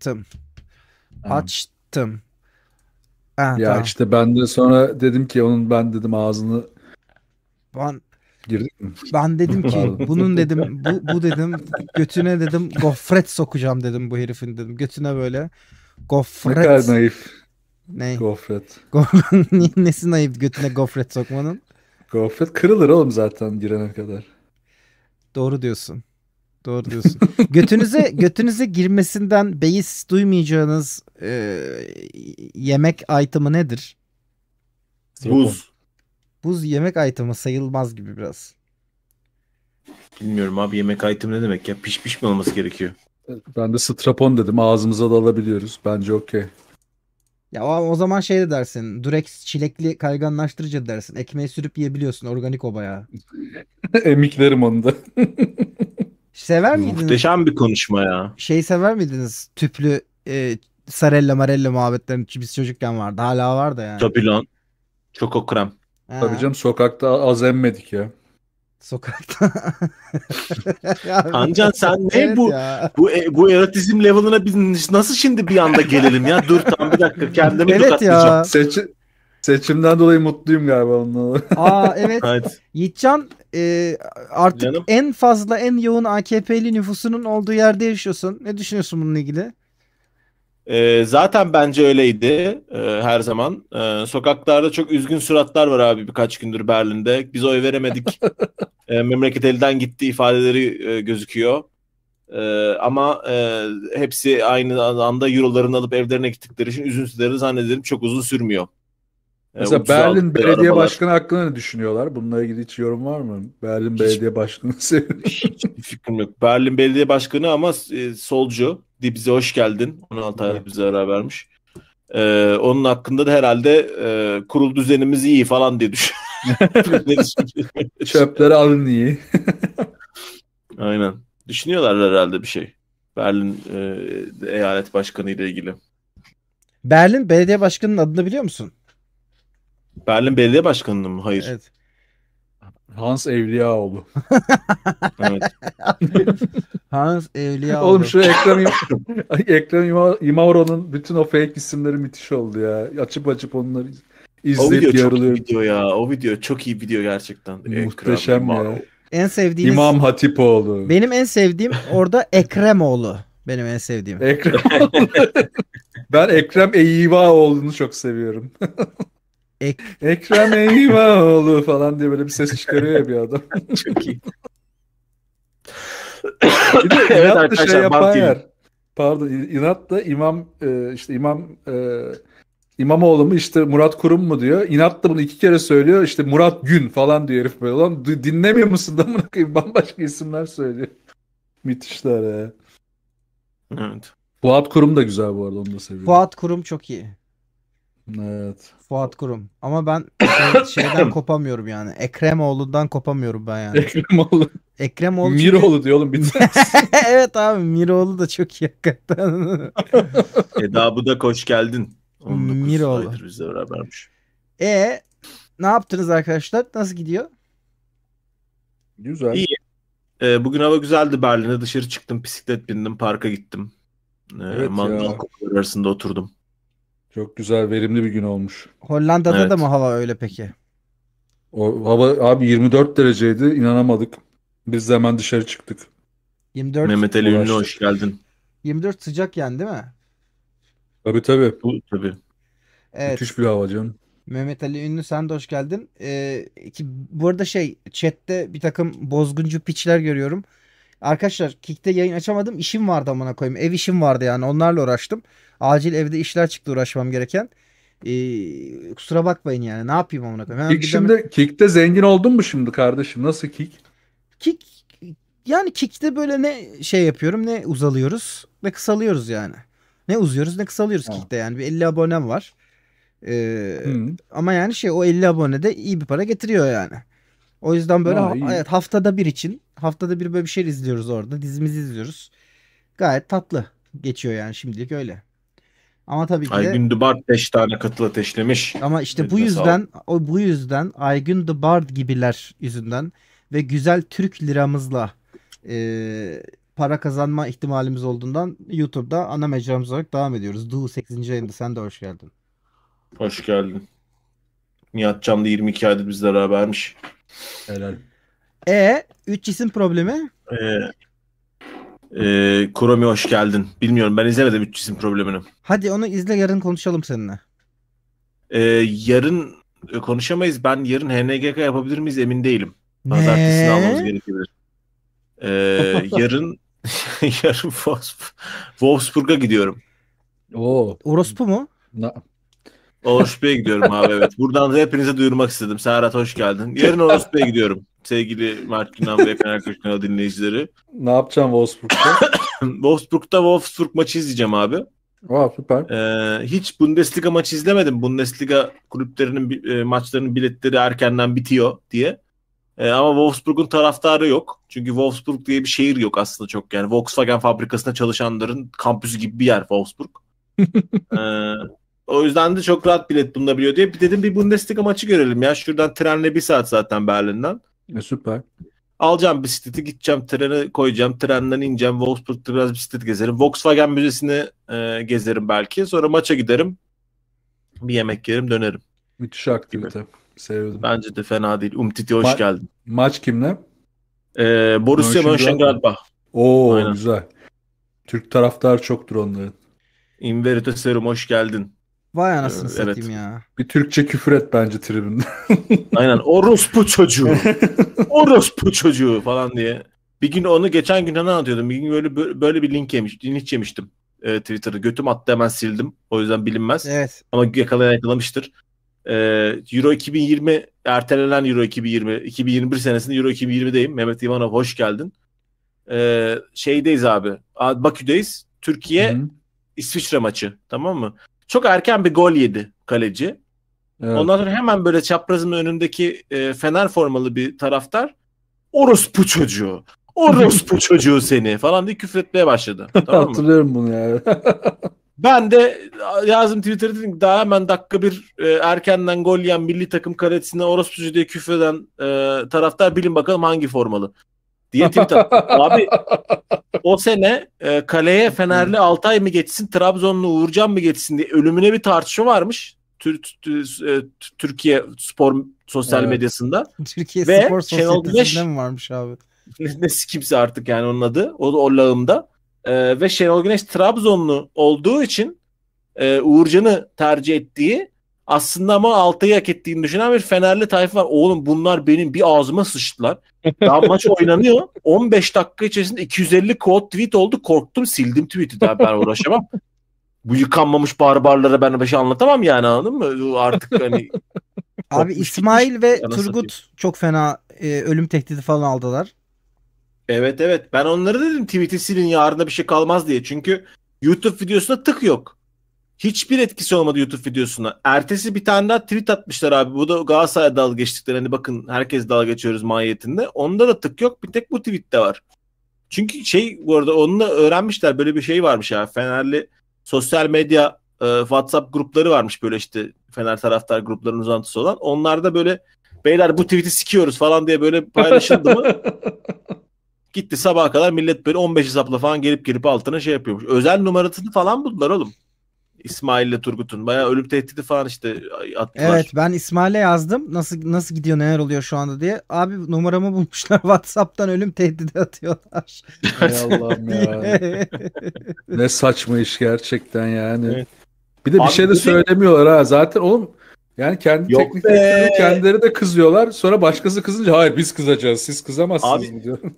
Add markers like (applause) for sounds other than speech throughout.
Açtım. Aha. Açtım. Ha, ya tamam. işte ben de sonra dedim ki onun ben dedim ağzını ben girdik Ben dedim ki bunun dedim bu, bu dedim götüne dedim gofret sokacağım dedim bu herifin dedim. Götüne böyle gofret. Ne kadar naif. Ne? Gofret. (laughs) Nesi naif götüne gofret sokmanın? Gofret kırılır oğlum zaten girene kadar. Doğru diyorsun. Doğru diyorsun. (laughs) götünüze götünüze girmesinden beis duymayacağınız e, yemek itemı nedir? Buz. Buz yemek itemı sayılmaz gibi biraz. Bilmiyorum abi yemek item ne demek ya? Piş piş mi olması gerekiyor? Ben de strapon dedim. Ağzımıza da alabiliyoruz. Bence okey. Ya o, zaman şey de dersin. Durex çilekli kayganlaştırıcı dersin. Ekmeği sürüp yiyebiliyorsun. Organik o bayağı. (laughs) Emiklerim onu da. (laughs) Sever miydiniz? Muhteşem bir konuşma ya. Şey sever miydiniz? Tüplü e, sarella marella muhabbetlerin biz çocukken vardı. Hala var da yani. Tabii lan. Çok krem. Tabii canım sokakta az emmedik ya. Sokakta. (laughs) Ancan sen ne evet bu, ya. bu e, bu erotizm level'ına biz nasıl şimdi bir anda gelelim ya? Dur tam bir dakika kendimi evet ya. Seç, Seçimden dolayı mutluyum galiba onunla. (laughs) Aa evet. evet. Yiğitcan e, artık Canım. en fazla en yoğun AKP'li nüfusunun olduğu yerde yaşıyorsun. Ne düşünüyorsun bununla ilgili? E, zaten bence öyleydi e, her zaman. E, sokaklarda çok üzgün suratlar var abi birkaç gündür Berlin'de. Biz oy veremedik. (laughs) e, memleket elden gitti ifadeleri e, gözüküyor. E, ama e, hepsi aynı anda eurolarını alıp evlerine gittikleri için üzüntülerini zannederim çok uzun sürmüyor. E, Mesela Berlin Belediye Başkanı hakkında ne düşünüyorlar? Bununla ilgili hiç yorum var mı? Berlin hiç, Belediye Başkanı (laughs) seviyorum. fikrim yok. Berlin Belediye Başkanı ama e, solcu. Dibze hoş geldin. 16 ay bize zarar vermiş. E, onun hakkında da herhalde e, kurul düzenimiz iyi falan diye (laughs) düşünüyorum. Çöpleri alın iyi. (laughs) Aynen. Düşünüyorlar herhalde bir şey. Berlin e, eyalet başkanı ile ilgili. Berlin belediye başkanının adını biliyor musun? Berlin Belediye Başkanı'nın mı? Hayır. Evet. Hans Evliyaoğlu. evet. (laughs) Hans Evliyaoğlu. Oğlum şu Ekrem, (laughs) Ekrem İma, İmamoğlu'nun bütün o fake isimleri müthiş oldu ya. Açıp açıp onları izleyip o video Çok iyi video ya. O video çok iyi video gerçekten. Muhteşem Ekrem, ya. En sevdiğiniz... İmam Hatipoğlu. Benim en sevdiğim orada Ekremoğlu. Benim en sevdiğim. Ekrem (laughs) ben Ekrem olduğunu çok seviyorum. Ek Ekrem Eyvaoğlu falan diye böyle bir ses çıkarıyor ya bir adam. (laughs) Çok iyi. bir de evet şey yapan yer. Pardon inatla imam e, işte imam e, İmamoğlu mu işte Murat Kurum mu diyor. İnatla bunu iki kere söylüyor. İşte Murat Gün falan diyor herif böyle. Lan dinlemiyor musun da bunu bambaşka isimler söylüyor. Müthişler ya. Evet. Fuat Kurum da güzel bu arada onu da seviyorum. Fuat Kurum çok iyi. Evet. Fuat Kurum. Ama ben (laughs) şey- şeyden kopamıyorum yani. Ekremoğlu'ndan kopamıyorum ben yani. Ekremoğlu. Ekremoğlu çünkü- Miroğlu diyor oğlum bir (laughs) evet abi Miroğlu da çok iyi hakikaten. (laughs) Eda bu da koş geldin. 19 Miroğlu. aydır bizle berabermiş. e ne yaptınız arkadaşlar? Nasıl gidiyor? Güzel. İyi. Ee, bugün hava güzeldi Berlin'de. Dışarı çıktım, bisiklet bindim, parka gittim. Ee, Evet mandal arasında oturdum. Çok güzel, verimli bir gün olmuş. Hollanda'da evet. da mı hava öyle peki? O hava abi 24 dereceydi. inanamadık. Biz de hemen dışarı çıktık. 24 Mehmet Ali Ünlü hoş geldin. 24 sıcak yani değil mi? Tabii tabii. Bu, tabii. Evet. bir hava canım. Mehmet Ali Ünlü sen de hoş geldin. Ee, ki bu arada şey chatte bir takım bozguncu piçler görüyorum. Arkadaşlar Kik'te yayın açamadım. İşim vardı amına koyayım. Ev işim vardı yani. Onlarla uğraştım. Acil evde işler çıktı uğraşmam gereken. Ee, kusura bakmayın yani. Ne yapayım amına koyayım? Hemen Kik şimdi demek... Kik'te zengin oldun mu şimdi kardeşim? Nasıl Kik? Kik yani Kik'te böyle ne şey yapıyorum ne uzalıyoruz ne kısalıyoruz yani. Ne uzuyoruz ne kısalıyoruz ha. Kik'te yani. Bir 50 abonem var. Ee, ama yani şey o 50 abone de iyi bir para getiriyor yani. O yüzden böyle ha, ha, evet, haftada bir için haftada bir böyle bir şey izliyoruz orada. Dizimizi izliyoruz. Gayet tatlı geçiyor yani şimdilik öyle. Ama tabii ki de, Aygün 5 tane katıl ateşlemiş. Ama işte bu yüzden o bu yüzden Aygün bard gibiler yüzünden ve güzel Türk liramızla e, para kazanma ihtimalimiz olduğundan YouTube'da ana mecramız olarak devam ediyoruz. Du 8. yayında sen de hoş geldin. Hoş geldin. Nihat Can da 22 aydır bizle berabermiş. Helal. E 3 cisim problemi? E, e, Kuromi hoş geldin. Bilmiyorum ben izlemedim 3 isim problemini. Hadi onu izle yarın konuşalım seninle. E, yarın e, konuşamayız. Ben yarın HNGK yapabilir miyiz emin değilim. Pazartesini almamız gerekebilir. E, (laughs) yarın (laughs) yarın Wolfsburg'a gidiyorum. Oo. Orospu mu? Na, Orospu'ya gidiyorum abi evet. Buradan da hepinize duyurmak istedim. Serhat hoş geldin. Yarın Orospu'ya gidiyorum. Sevgili Mert Günan ve Fener Kuşkan'a dinleyicileri. Ne yapacaksın Wolfsburg'da? (coughs) Wolfsburg'da Wolfsburg maçı izleyeceğim abi. Aa, süper. Ee, hiç Bundesliga maçı izlemedim. Bundesliga kulüplerinin e, maçlarının biletleri erkenden bitiyor diye. E, ama Wolfsburg'un taraftarı yok. Çünkü Wolfsburg diye bir şehir yok aslında çok yani. Volkswagen fabrikasında çalışanların kampüsü gibi bir yer Wolfsburg. (laughs) ee, o yüzden de çok rahat bilet bulunabiliyor diye. Bir dedim bir Bundesliga maçı görelim ya. Şuradan trenle bir saat zaten Berlin'den. E, süper. Alacağım bisikleti gideceğim treni koyacağım. Trenden ineceğim. Wolfsburg'da biraz bisiklet gezerim. Volkswagen Müzesi'ni e, gezerim belki. Sonra maça giderim. Bir yemek yerim dönerim. Müthiş aktivite. Gibi. Sevdim. Bence de fena değil. Umtiti hoş Ma- geldin. Maç kimle? Ee, Borussia Mönchengladbach. Oo Aynen. güzel. Türk taraftar çoktur onların. Inverite Serum hoş geldin. Vay ee, anasını evet. satayım ya. Bir Türkçe küfür et bence tribünde. (laughs) Aynen. Orospu çocuğu. (laughs) Orospu çocuğu falan diye. Bir gün onu geçen gün ne anlatıyordum. Bir gün böyle böyle bir link yemiş, linç yemiştim e, Twitter'da. Götüm attı hemen sildim. O yüzden bilinmez. Evet. Ama yakalayan yakalamıştır. E, Euro 2020 ertelenen Euro 2020 2021 senesinde Euro 2020'deyim. Mehmet İvanov hoş geldin. E, şeydeyiz abi. Bakü'deyiz. Türkiye Hı-hı. İsviçre maçı. Tamam mı? Çok erken bir gol yedi kaleci. Evet. Ondan sonra hemen böyle çaprazın önündeki e, Fener formalı bir taraftar orospu çocuğu. Orospu (laughs) çocuğu seni falan diye küfretmeye başladı. Tamam mı? Hatırlıyorum bunu ya. (laughs) ben de yazdım Twitter'da dedim ki daha hemen dakika bir e, erkenden gol yiyen milli takım kalecine orospu çocuğu diye küfreden e, taraftar bilin bakalım hangi formalı diye tweet attı. (laughs) Abi o sene e, kaleye Fenerli hmm. Altay mı geçsin, Trabzonlu Uğurcan mı geçsin diye ölümüne bir tartışma varmış. Türkiye spor sosyal evet. medyasında. Türkiye Ve spor sosyal medyasında mi varmış abi? (laughs) ne kimse artık yani onun adı. O, o lağımda. Ee, ve Şenol Güneş Trabzonlu olduğu için e, Uğurcan'ı tercih ettiği aslında ama altıyı hak ettiğini düşünen bir Fenerli tayfa var. Oğlum bunlar benim bir ağzıma sıçtılar. Daha maç (laughs) oynanıyor. 15 dakika içerisinde 250 quote tweet oldu. Korktum sildim tweet'i daha ben uğraşamam. Bu yıkanmamış barbarlara ben bir şey anlatamam yani anladın mı? Artık hani (laughs) Abi İsmail ve Turgut satayım. çok fena e, ölüm tehdidi falan aldılar. Evet evet. Ben onları dedim tweet'i silin yarına bir şey kalmaz diye. Çünkü YouTube videosuna tık yok. Hiçbir etkisi olmadı YouTube videosuna. Ertesi bir tane daha tweet atmışlar abi. Bu da Galatasaray'a dalga geçtikleri. Hani bakın herkes dalga geçiyoruz mahiyetinde. Onda da tık yok. Bir tek bu tweette var. Çünkü şey bu arada onu da öğrenmişler. Böyle bir şey varmış ya. Fenerli sosyal medya e, WhatsApp grupları varmış böyle işte Fener taraftar gruplarının uzantısı olan. Onlar da böyle beyler bu tweet'i sikiyoruz falan diye böyle paylaşıldı mı (laughs) gitti sabaha kadar millet böyle 15 hesapla falan gelip gelip altına şey yapıyormuş. Özel numarasını falan buldular oğlum. İsmail ile Turgut'un. Bayağı ölüm tehdidi falan işte attılar. Evet ben İsmail'e yazdım. Nasıl nasıl gidiyor neler oluyor şu anda diye. Abi numaramı bulmuşlar (laughs) WhatsApp'tan ölüm tehdidi atıyorlar. Hay (laughs) Allah'ım ya. ne saçma iş gerçekten yani. Evet. Bir de bir Abi, şey de söylemiyorlar ha. Zaten oğlum yani kendi Yok teknik kendileri de kızıyorlar. Sonra başkası kızınca hayır biz kızacağız siz kızamazsınız Abi, diyor. (laughs)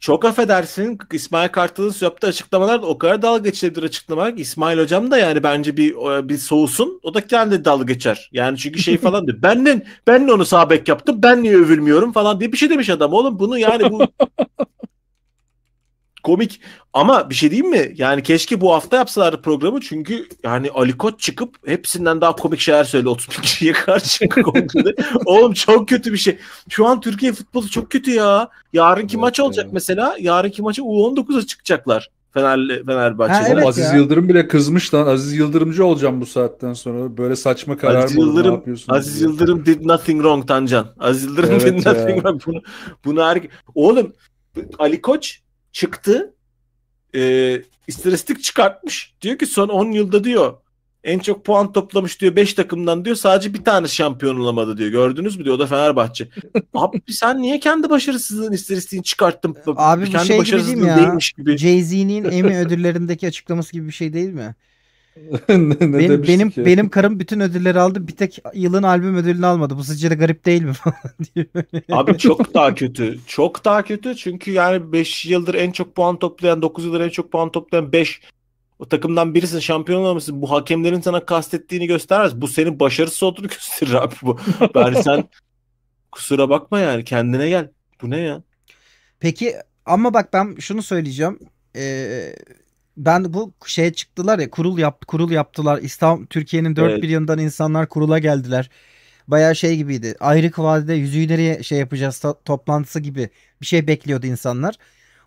çok affedersin İsmail Kartal'ın yaptığı açıklamalar da o kadar dalga geçilebilir açıklamalar İsmail Hocam da yani bence bir bir soğusun o da kendi dalga geçer. Yani çünkü şey falan diyor. Benden ben onu sabek yaptım ben niye övülmüyorum falan diye bir şey demiş adam oğlum bunu yani bu (laughs) komik ama bir şey diyeyim mi? Yani keşke bu hafta yapsalar programı çünkü yani Ali Koç çıkıp hepsinden daha komik şeyler söyle 30 bin kişiye karşı (laughs) kongrede. Oğlum çok kötü bir şey. Şu an Türkiye futbolu çok kötü ya. Yarınki evet, maç olacak evet. mesela. Yarınki maça U19'a çıkacaklar. Fener, Fenerbahçe. evet Aziz ya. Yıldırım bile kızmış lan. Aziz Yıldırımcı olacağım bu saatten sonra. Böyle saçma karar Aziz mı Yıldırım, ne yapıyorsun? Aziz diye. Yıldırım did nothing wrong Tancan. Aziz Yıldırım evet did nothing ya. wrong. Bunu, bunu her... Oğlum Ali Koç çıktı. E, istatistik çıkartmış. Diyor ki son 10 yılda diyor en çok puan toplamış diyor 5 takımdan diyor sadece bir tane şampiyon olamadı diyor. Gördünüz mü diyor o da Fenerbahçe. (laughs) Abi sen niye kendi başarısızlığın istatistiğini çıkarttın? Abi kendi bu şey gibi değil mi ya? Jay-Z'nin Emmy (laughs) ödüllerindeki açıklaması gibi bir şey değil mi? (laughs) ne, benim benim, ki? benim karım bütün ödülleri aldı. Bir tek yılın albüm ödülünü almadı. Bu sizce de garip değil mi (laughs) Abi çok daha kötü. Çok daha kötü. Çünkü yani 5 yıldır en çok puan toplayan, 9 yıldır en çok puan toplayan 5 o takımdan birisin şampiyon olmamışsın. Bu hakemlerin sana kastettiğini göstermez. Bu senin başarısız olduğunu (laughs) gösterir abi bu. yani sen kusura bakma yani kendine gel. Bu ne ya? Peki ama bak ben şunu söyleyeceğim. Ee, ben bu şeye çıktılar ya kurul yaptı kurul yaptılar. İslam Türkiye'nin dört evet. bir yanından insanlar kurula geldiler. Baya şey gibiydi. Ayrık vadide yüzüğü şey yapacağız to- toplantısı gibi bir şey bekliyordu insanlar.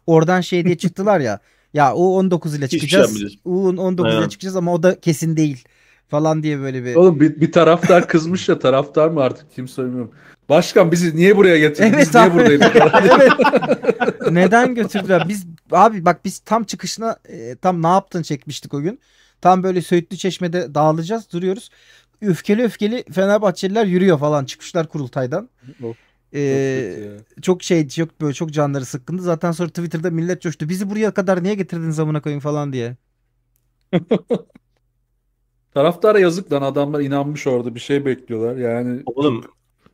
Oradan şey diye çıktılar ya. (laughs) Ya U19 ile şey çıkacağız. U19 ile çıkacağız ama o da kesin değil falan diye böyle bir. Oğlum bir, bir taraftar kızmış ya taraftar mı artık kim söylemiyorum. Başkan bizi niye buraya getirdiniz? Evet, niye buradaydık? (laughs) evet. Neden götürdüler? Biz Abi bak biz tam çıkışına e, tam ne yaptın çekmiştik o gün. Tam böyle Söğütlü Çeşme'de dağılacağız duruyoruz. üfkeli öfkeli Fenerbahçeliler yürüyor falan çıkışlar kurultaydan. Ee, çok, çok şey çok böyle çok canları sıkkındı. Zaten sonra Twitter'da millet coştu. Bizi buraya kadar niye getirdiniz amına koyun falan diye. (laughs) Taraftara yazık lan adamlar inanmış orada bir şey bekliyorlar. Yani Oğlum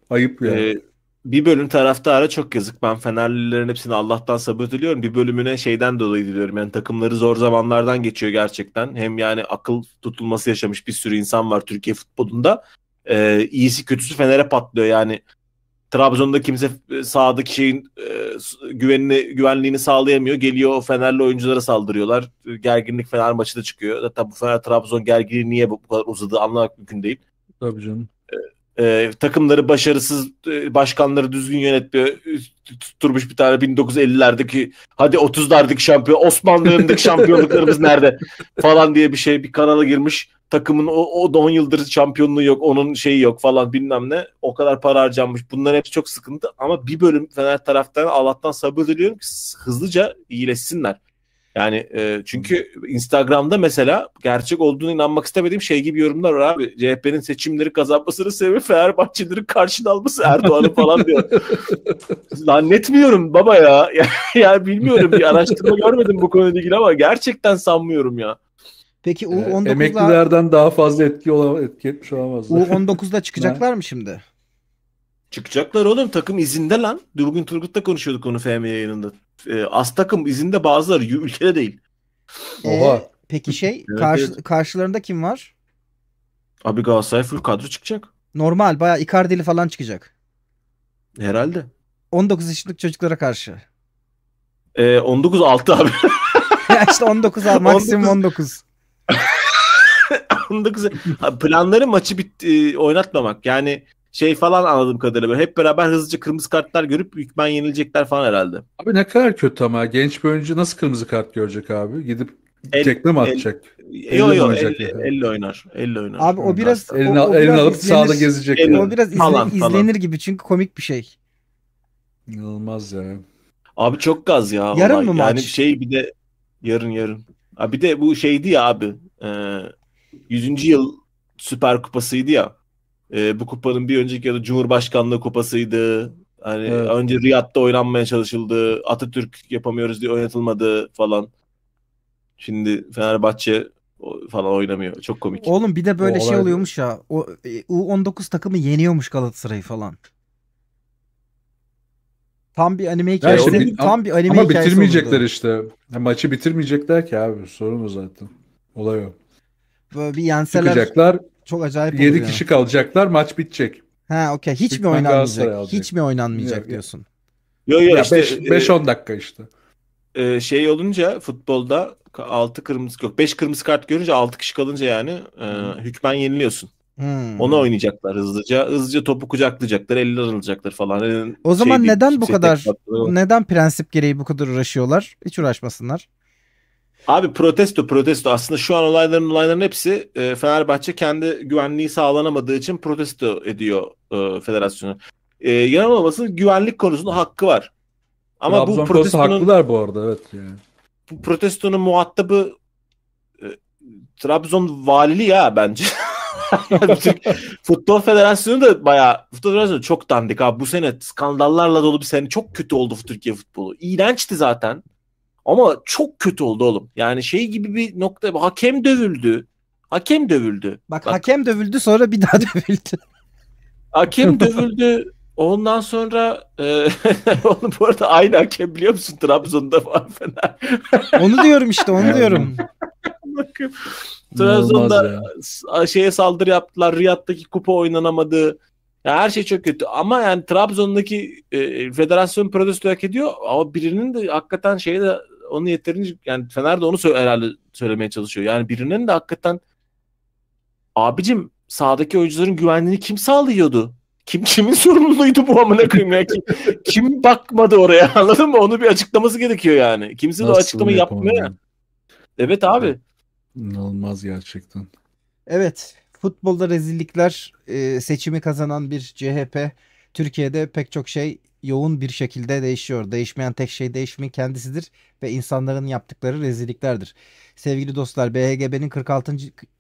ayıp ya. Yani. E, bir bölüm taraftara çok yazık. Ben Fenerlilerin hepsini Allah'tan sabır diliyorum. Bir bölümüne şeyden dolayı diliyorum. Yani takımları zor zamanlardan geçiyor gerçekten. Hem yani akıl tutulması yaşamış bir sürü insan var Türkiye futbolunda. Ee, iyisi kötüsü Fener'e patlıyor. Yani Trabzon'da kimse e, sahadaki şeyin e, güvenini, güvenliğini sağlayamıyor. Geliyor Fenerli oyunculara saldırıyorlar. E, gerginlik Fener maçı da çıkıyor. Hatta bu Fener Trabzon gerginliği niye bu kadar uzadı anlamak mümkün değil. Tabii canım e, takımları başarısız e, başkanları düzgün yönetmiyor tutturmuş bir tane 1950'lerdeki hadi 30'lardaki şampiyon Osmanlı'ndaki (laughs) şampiyonluklarımız nerede falan diye bir şey bir kanala girmiş takımın o, o da 10 yıldır şampiyonluğu yok onun şeyi yok falan bilmem ne o kadar para harcanmış bunların hepsi çok sıkıntı ama bir bölüm Fener taraftan Allah'tan sabır diliyorum ki hızlıca iyileşsinler yani e, çünkü Instagram'da mesela gerçek olduğunu inanmak istemediğim şey gibi yorumlar var abi. CHP'nin seçimleri kazanmasının sebebi Fenerbahçelilerin karşına alması Erdoğan'ı falan diyor. (laughs) Zannetmiyorum baba ya. (laughs) yani bilmiyorum bir araştırma görmedim bu konuyla ilgili ama gerçekten sanmıyorum ya. Peki U19'da... E, emeklilerden daha fazla etki, olam etki etmiş olamazlar. U19'da çıkacaklar mı şimdi? Çıkacaklar oğlum takım izinde lan. Durgun Turgut'ta konuşuyorduk onu FM yayınında e, az takım izinde bazıları ülkede değil. Oha. Ee, peki şey evet, karşı, evet. karşılarında kim var? Abi Galatasaray full kadro çıkacak. Normal bayağı Icardi'li falan çıkacak. Herhalde. 19 yaşındaki çocuklara karşı. Ee, 19 6 abi. (laughs) ya işte 19 abi maksimum 19. 19. 19 planları maçı bitti e, oynatmamak. Yani şey falan anladığım kadarıyla böyle hep beraber hızlıca kırmızı kartlar görüp hükmen yenilecekler falan herhalde. Abi ne kadar kötü ama genç bir oyuncu nasıl kırmızı kart görecek abi? Gidip tekme mi atacak? El, yok yok elle, yani. elle oynar. Elle oynar. Abi o biraz elini, o, o elini alıp izlenir, sağda gezecek. El, yani. O biraz izle, falan, izlenir falan. gibi çünkü komik bir şey. İnanılmaz ya. Abi çok gaz ya. Yarın vallahi. mı maç? Yani şey bir de yarın yarın. Abi bir de bu şeydi ya abi. E, 100. yıl Süper Kupası'ydı ya. E, bu kupanın bir önceki adı Cumhurbaşkanlığı kupasıydı. Hani evet. önce Riyad'da oynanmaya çalışıldı. Atatürk yapamıyoruz diye oynatılmadı falan. Şimdi Fenerbahçe falan oynamıyor. Çok komik. Oğlum bir de böyle o şey olay... oluyormuş ya. O e, U19 takımı yeniyormuş Galatasaray'ı falan. Tam bir anime hikayesi. Şimdi, işte, tam bir anime ama hikayesi. Ama bitirmeyecekler olurdu. işte. Maçı bitirmeyecekler ki abi. Sorun o zaten. Olay o. Böyle bir yenseler. Çıkacaklar çok acayip 7 yani. kişi kalacaklar maç bitecek. Ha okey. Hiç İlk mi oynanmayacak? Hiç mi oynanmayacak yok, diyorsun? Yok yok. işte, 5-10 dakika işte. E, şey olunca futbolda 6 kırmızı yok 5 kırmızı kart görünce 6 kişi kalınca yani e, hmm. hükmen yeniliyorsun. Hmm. Ona oynayacaklar hızlıca. Hızlıca topu kucaklayacaklar, eller alacaklar falan. o zaman şey neden değil, bu kadar neden prensip gereği bu kadar uğraşıyorlar? Hiç uğraşmasınlar. Abi protesto protesto aslında şu an olayların olayların hepsi e, Fenerbahçe kendi güvenliği sağlanamadığı için protesto ediyor e, federasyonu. E, yanılmamasının güvenlik konusunda hakkı var. Ama Trabzon bu protestonun haklılar bu arada evet yani. Bu protestonun muhatabı e, Trabzon valiliği ya bence. (laughs) Futbol Federasyonu da bayağı Futbol Federasyonu çok dandik abi. Bu sene skandallarla dolu bir sene. Çok kötü oldu Türkiye futbolu. İğrençti zaten. Ama çok kötü oldu oğlum. Yani şey gibi bir nokta hakem dövüldü. Hakem dövüldü. Bak, Bak. hakem dövüldü sonra bir daha (laughs) dövüldü. Hakem dövüldü. Ondan sonra e, (laughs) onu bu arada aynı hakem biliyor musun Trabzon'da falan. (laughs) onu diyorum işte onu diyorum. Bakın. Trabzon'da şeye saldırı yaptılar. Riyad'daki kupa oynanamadı. Ya her şey çok kötü ama yani Trabzon'daki e, e federasyon protesto hak ediyor ama birinin de hakikaten şeyi de onu yeterince yani Fener de onu sö- herhalde söylemeye çalışıyor. Yani birinin de hakikaten abicim sağdaki oyuncuların güvenliğini kim sağlıyordu? Kim kimin sorumluluğuydu bu amına koyayım ya? Kim, kim bakmadı oraya (laughs) anladın mı? Onu bir açıklaması gerekiyor yani. Kimse de o açıklamayı yapmıyor ya. Evet abi. İnanılmaz gerçekten. Evet. Futbolda rezillikler e, seçimi kazanan bir CHP Türkiye'de pek çok şey yoğun bir şekilde değişiyor. Değişmeyen tek şey değişimin kendisidir ve insanların yaptıkları rezilliklerdir. Sevgili dostlar BHGB'nin 46.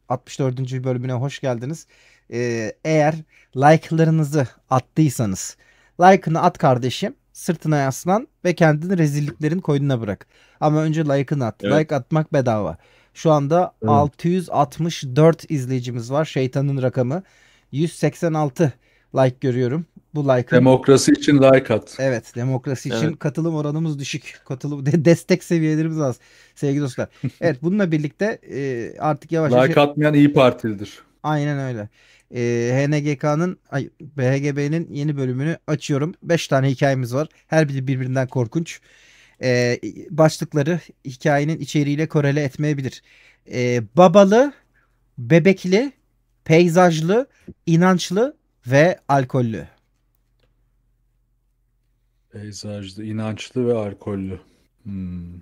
64. bölümüne hoş geldiniz. Ee, eğer like'larınızı attıysanız like'ını at kardeşim sırtına yaslan ve kendini rezilliklerin koynuna bırak. Ama önce like'ını at. Evet. Like atmak bedava. Şu anda evet. 664 izleyicimiz var. Şeytanın rakamı 186 like görüyorum. Bu like. Demokrasi için like at. Evet, demokrasi için evet. katılım oranımız düşük. Katılım de, destek seviyelerimiz az sevgili dostlar. (laughs) evet, bununla birlikte e, artık yavaş yavaş... Like atmayan iyi partilidir. Aynen öyle. E, HNGK'nın, BHGB'nin yeni bölümünü açıyorum. 5 tane hikayemiz var. Her biri birbirinden korkunç. E, başlıkları hikayenin içeriğiyle korele etmeyebilir. E, babalı, bebekli, peyzajlı, inançlı ve alkollü. Peyzajlı, inançlı ve alkollü. Hmm.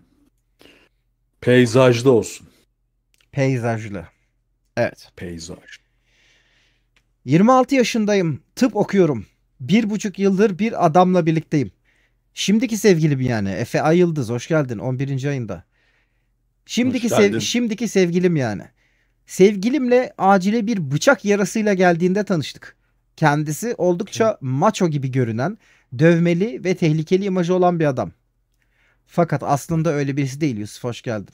Peyzajlı olsun. Peyzajlı. Evet. Peyzaj. 26 yaşındayım. Tıp okuyorum. Bir buçuk yıldır bir adamla birlikteyim. Şimdiki sevgilim yani. Efe Ayıldız. hoş geldin 11. ayında. Şimdiki sev şimdiki sevgilim yani. Sevgilimle acile bir bıçak yarasıyla geldiğinde tanıştık. Kendisi oldukça macho gibi görünen, dövmeli ve tehlikeli imajı olan bir adam. Fakat aslında öyle birisi değil Yusuf hoş geldin.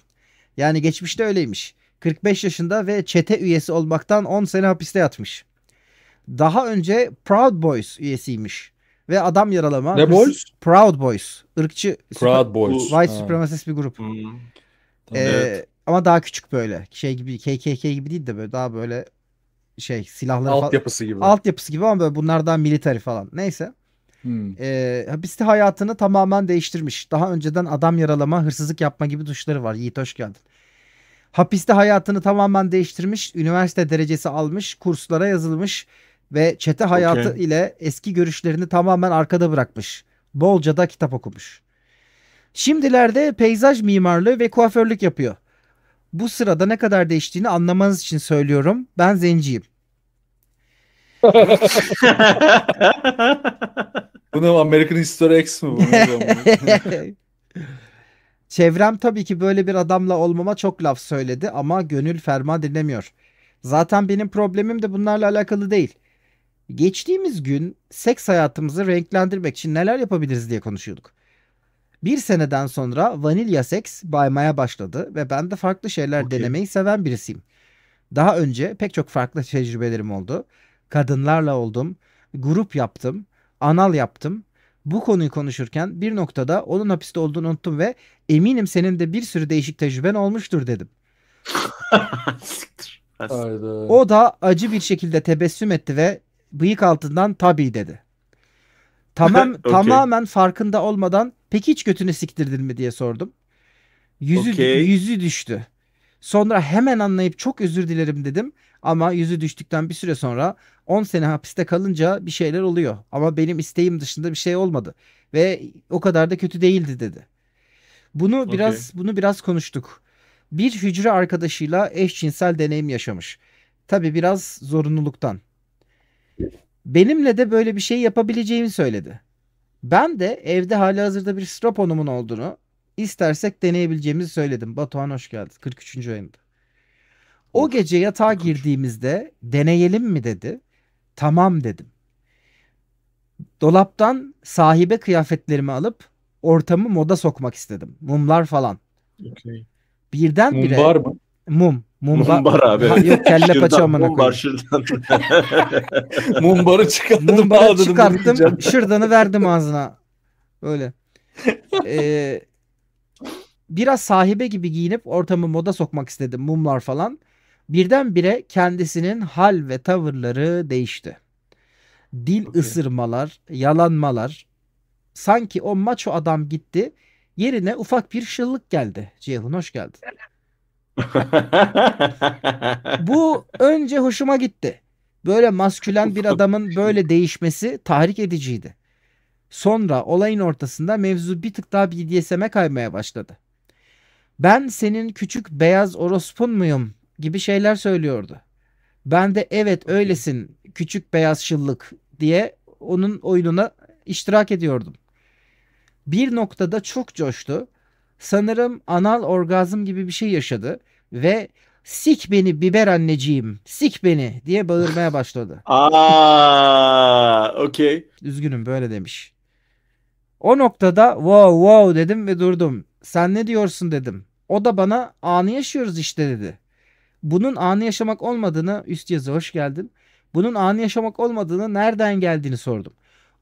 Yani geçmişte öyleymiş. 45 yaşında ve çete üyesi olmaktan 10 sene hapiste yatmış. Daha önce Proud Boys üyesiymiş. Ve adam yaralama. Ne Boys? Proud Boys. Irkçı. Proud Boys. White supremacist bir grup. Hmm. Ee, evet. Ama daha küçük böyle. Şey gibi KKK gibi değil de böyle daha böyle şey silahları alt yapısı gibi alt yapısı gibi ama böyle bunlardan militari falan. Neyse. Hmm. E, hapiste hayatını tamamen değiştirmiş. Daha önceden adam yaralama, hırsızlık yapma gibi tuşları var. Yiğit hoş geldin. Hapiste hayatını tamamen değiştirmiş. Üniversite derecesi almış. Kurslara yazılmış. Ve çete hayatı okay. ile eski görüşlerini tamamen arkada bırakmış. Bolca da kitap okumuş. Şimdilerde peyzaj mimarlığı ve kuaförlük yapıyor. Bu sırada ne kadar değiştiğini anlamanız için söylüyorum. Ben zenciyim. (laughs) Bunu American History X mi (laughs) Çevrem tabii ki böyle bir adamla olmama çok laf söyledi ama gönül ferma dinlemiyor. Zaten benim problemim de bunlarla alakalı değil. Geçtiğimiz gün seks hayatımızı renklendirmek için neler yapabiliriz diye konuşuyorduk. Bir seneden sonra vanilya seks baymaya başladı ve ben de farklı şeyler okay. denemeyi seven birisiyim. Daha önce pek çok farklı tecrübelerim oldu kadınlarla oldum, grup yaptım, anal yaptım. Bu konuyu konuşurken bir noktada onun hapiste olduğunu unuttum ve eminim senin de bir sürü değişik tecrüben olmuştur dedim. (laughs) o da acı bir şekilde tebessüm etti ve bıyık altından tabii dedi. Tamam, (laughs) okay. Tamamen farkında olmadan peki hiç götünü siktirdin mi diye sordum. Yüzü, okay. yüzü düştü. Sonra hemen anlayıp çok özür dilerim dedim ama yüzü düştükten bir süre sonra 10 sene hapiste kalınca bir şeyler oluyor. Ama benim isteğim dışında bir şey olmadı ve o kadar da kötü değildi dedi. Bunu okay. biraz bunu biraz konuştuk. Bir hücre arkadaşıyla eşcinsel deneyim yaşamış. Tabi biraz zorunluluktan. Benimle de böyle bir şey yapabileceğimi söyledi. Ben de evde hali hazırda bir stroponumun olduğunu istersek deneyebileceğimizi söyledim. Batuhan hoş geldin. 43. ayında. O gece yatağa girdiğimizde deneyelim mi dedi. Tamam dedim. Dolaptan sahibe kıyafetlerimi alıp ortamı moda sokmak istedim. Mumlar falan. Okay. Birden Mumbar bire Mumbar mı? Mum. Mumba... Mumbar abi. yok kelle paça amına Mumbar şırdan. (laughs) Mumbarı çıkarttım. Mumbarı çıkarttım. şırdanı verdim ağzına. Böyle. Ee, biraz sahibe gibi giyinip ortamı moda sokmak istedim. Mumlar falan birdenbire kendisinin hal ve tavırları değişti. Dil okay. ısırmalar, yalanmalar. Sanki o maço adam gitti. Yerine ufak bir şıllık geldi. Ceyhun hoş geldin. (laughs) Bu önce hoşuma gitti. Böyle maskülen bir adamın böyle değişmesi tahrik ediciydi. Sonra olayın ortasında mevzu bir tık daha BDSM'e kaymaya başladı. Ben senin küçük beyaz orospun muyum gibi şeyler söylüyordu. Ben de evet öylesin küçük beyaz şıllık diye onun oyununa iştirak ediyordum. Bir noktada çok coştu. Sanırım anal orgazm gibi bir şey yaşadı ve sik beni biber anneciğim, sik beni diye bağırmaya başladı. (laughs) Aa, okey. Üzgünüm böyle demiş. O noktada wow wow dedim ve durdum. Sen ne diyorsun dedim. O da bana anı yaşıyoruz işte dedi bunun anı yaşamak olmadığını üst yazı hoş geldin. Bunun anı yaşamak olmadığını nereden geldiğini sordum.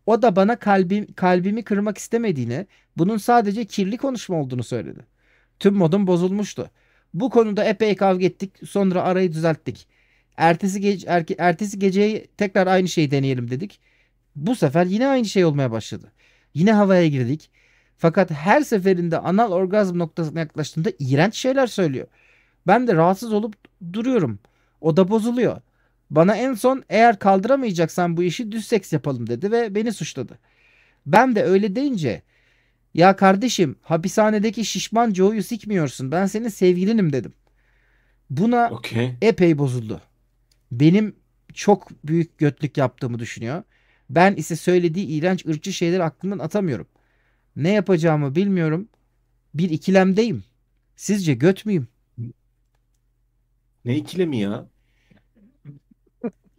O da bana kalbim, kalbimi kırmak istemediğini, bunun sadece kirli konuşma olduğunu söyledi. Tüm modum bozulmuştu. Bu konuda epey kavga ettik, sonra arayı düzelttik. Ertesi, gece, erke, ertesi geceyi tekrar aynı şeyi deneyelim dedik. Bu sefer yine aynı şey olmaya başladı. Yine havaya girdik. Fakat her seferinde anal orgazm noktasına yaklaştığında iğrenç şeyler söylüyor. Ben de rahatsız olup duruyorum. O da bozuluyor. Bana en son eğer kaldıramayacaksan bu işi düz seks yapalım dedi ve beni suçladı. Ben de öyle deyince ya kardeşim hapishanedeki şişman Joe'yu sikmiyorsun ben senin sevgilinim dedim. Buna okay. epey bozuldu. Benim çok büyük götlük yaptığımı düşünüyor. Ben ise söylediği iğrenç ırkçı şeyleri aklımdan atamıyorum. Ne yapacağımı bilmiyorum. Bir ikilemdeyim. Sizce göt müyüm? Ne ikilemi ya?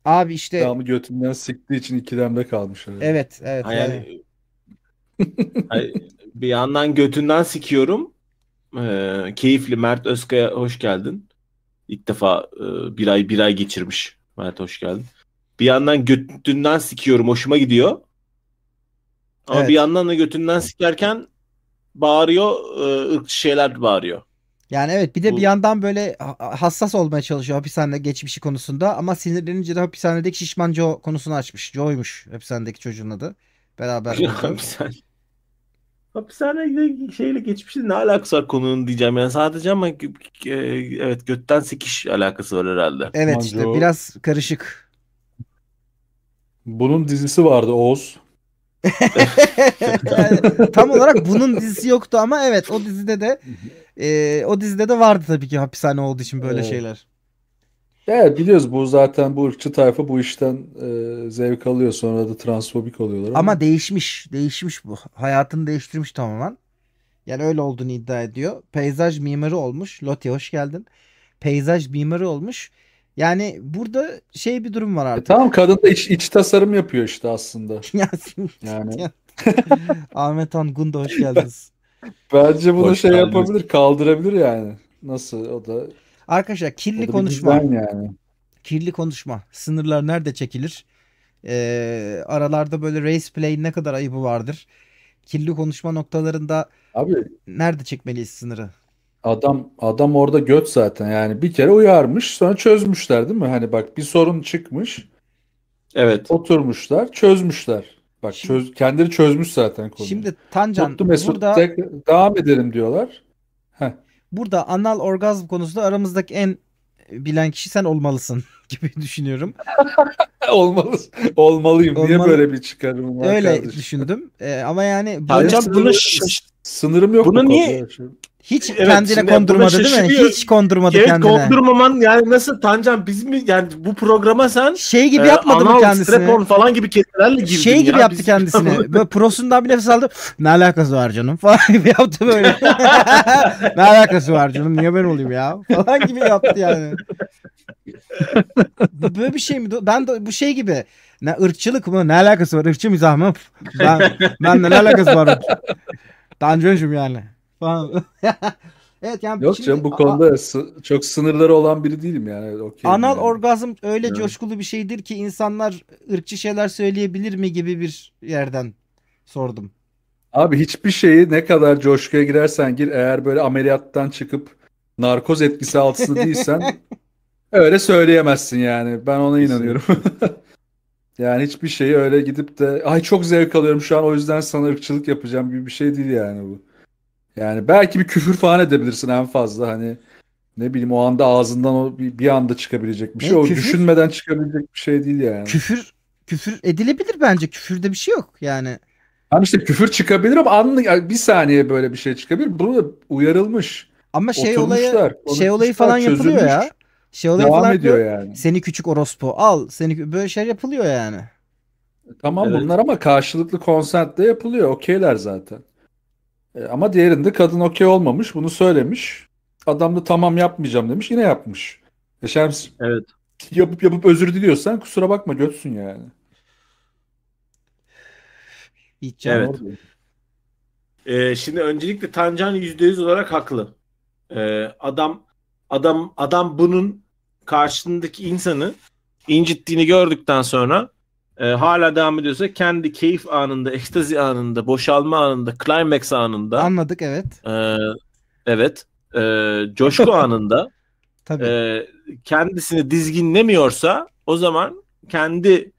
Abi işte... Damı götünden siktiği için ikilemde kalmış. Öyle. Evet, evet. Ha, yani... (laughs) bir yandan götünden sikiyorum. Ee, keyifli Mert Özkaya hoş geldin. İlk defa e, bir ay bir ay geçirmiş. Mert hoş geldin. Bir yandan götünden sikiyorum. Hoşuma gidiyor. Ama evet. bir yandan da götünden sikerken bağırıyor, e, ırkçı şeyler bağırıyor. Yani evet bir de Bu... bir yandan böyle hassas olmaya çalışıyor hapishanede geçmişi konusunda ama sinirlenince de hapishanedeki şişman Joe konusunu açmış. Joe'ymuş hapishanedeki çocuğun adı. Beraber. Hapishanede şeyle geçmişin ne alakası var konunun diyeceğim yani sadece ama e, evet götten sikiş alakası var herhalde. Evet işte biraz karışık. Bunun dizisi vardı Oz. (laughs) yani, tam olarak bunun dizisi yoktu ama evet o dizide de e, o dizide de vardı tabii ki hapishane olduğu için böyle evet. şeyler. Evet biliyoruz bu zaten bu ırkçı tayfa bu işten e, zevk alıyor sonra da transfobik oluyorlar. Ama. ama değişmiş değişmiş bu hayatını değiştirmiş tamamen. Yani öyle olduğunu iddia ediyor. Peyzaj mimarı olmuş. Lottie hoş geldin. Peyzaj mimarı olmuş yani burada şey bir durum var artık. E tamam kadın da iç, iç tasarım yapıyor işte aslında. (laughs) yani. (laughs) Ahmet Han Gunda hoş geldiniz. (laughs) Bence bunu hoş şey geldiniz. yapabilir, kaldırabilir yani. Nasıl o da Arkadaşlar kirli da konuşma. Yani. Kirli konuşma. Sınırlar nerede çekilir? Ee, aralarda böyle race play ne kadar ayıbı vardır? Kirli konuşma noktalarında Abi nerede çekmeliyiz sınırı? Adam adam orada göt zaten yani bir kere uyarmış sonra çözmüşler değil mi? Hani bak bir sorun çıkmış. Evet. Oturmuşlar çözmüşler. Bak şimdi, çöz, kendileri çözmüş zaten konuyu. Şimdi Tancan Tuttu Mesut burada tek, devam edelim diyorlar. Heh. Burada anal orgazm konusunda aramızdaki en bilen kişi sen olmalısın (laughs) gibi düşünüyorum. (laughs) Olmalı, olmalıyım. Olmalı. Niye böyle bir çıkarım var Öyle kardeşim? düşündüm. Ee, ama yani Tancan bunu sınırım yok. Bunu niye şey. Hiç evet, kendine kondurmadı değil mi? Hiç kondurmadı evet, kendine. Evet kondurmaman yani nasıl Tancan biz mi yani bu programa sen şey gibi yapmadı e, mı kendisini? Strepon falan gibi kelimelerle girdin Şey gibi ya, yaptı biz... kendisini. (laughs) böyle prosundan bir nefes aldı. Ne alakası var canım (laughs) falan gibi yaptı böyle. (laughs) ne alakası var canım niye ben olayım ya falan gibi yaptı yani. böyle bir şey mi? Ben de bu şey gibi. Ne ırkçılık mı? Ne alakası var? Irkçı mizah mı? Ben, ben ne alakası var? Tancancığım yani falan. (laughs) evet yani Yok şimdi, canım bu konuda ama, çok sınırları olan biri değilim yani. Okay anal yani. orgazm öyle evet. coşkulu bir şeydir ki insanlar ırkçı şeyler söyleyebilir mi gibi bir yerden sordum. Abi hiçbir şeyi ne kadar coşkuya girersen gir eğer böyle ameliyattan çıkıp narkoz etkisi altında değilsen (laughs) öyle söyleyemezsin yani. Ben ona inanıyorum. (laughs) yani hiçbir şeyi öyle gidip de ay çok zevk alıyorum şu an o yüzden sana ırkçılık yapacağım gibi bir şey değil yani bu. Yani belki bir küfür falan edebilirsin en fazla hani ne bileyim o anda ağzından o bir, anda çıkabilecek bir şey. Ne, o küfür, düşünmeden çıkabilecek bir şey değil yani. Küfür küfür edilebilir bence. Küfürde bir şey yok yani. Hani işte küfür çıkabilir ama anlık bir saniye böyle bir şey çıkabilir. Bunu da uyarılmış. Ama şey olayı şey olayı falan çözülmüş. yapılıyor ya. Şey olayı Devam falan ediyor yani. Seni küçük orospu al. Seni böyle şeyler yapılıyor yani. Tamam evet. bunlar ama karşılıklı konsentle yapılıyor. Okeyler zaten. E, ama diğerinde kadın okey olmamış. Bunu söylemiş. Adam da tamam yapmayacağım demiş. Yine yapmış. E Şems evet. yapıp yapıp özür diliyorsan kusura bakma götsün yani. Hiç evet. Ee, şimdi öncelikle Tancan %100 olarak haklı. Ee, adam adam adam bunun karşındaki insanı incittiğini gördükten sonra e, hala devam ediyorsa kendi keyif anında, ekstazi anında, boşalma anında, climax anında. Anladık evet. E, evet. E, coşku (laughs) anında Tabii. E, kendisini dizginlemiyorsa o zaman kendi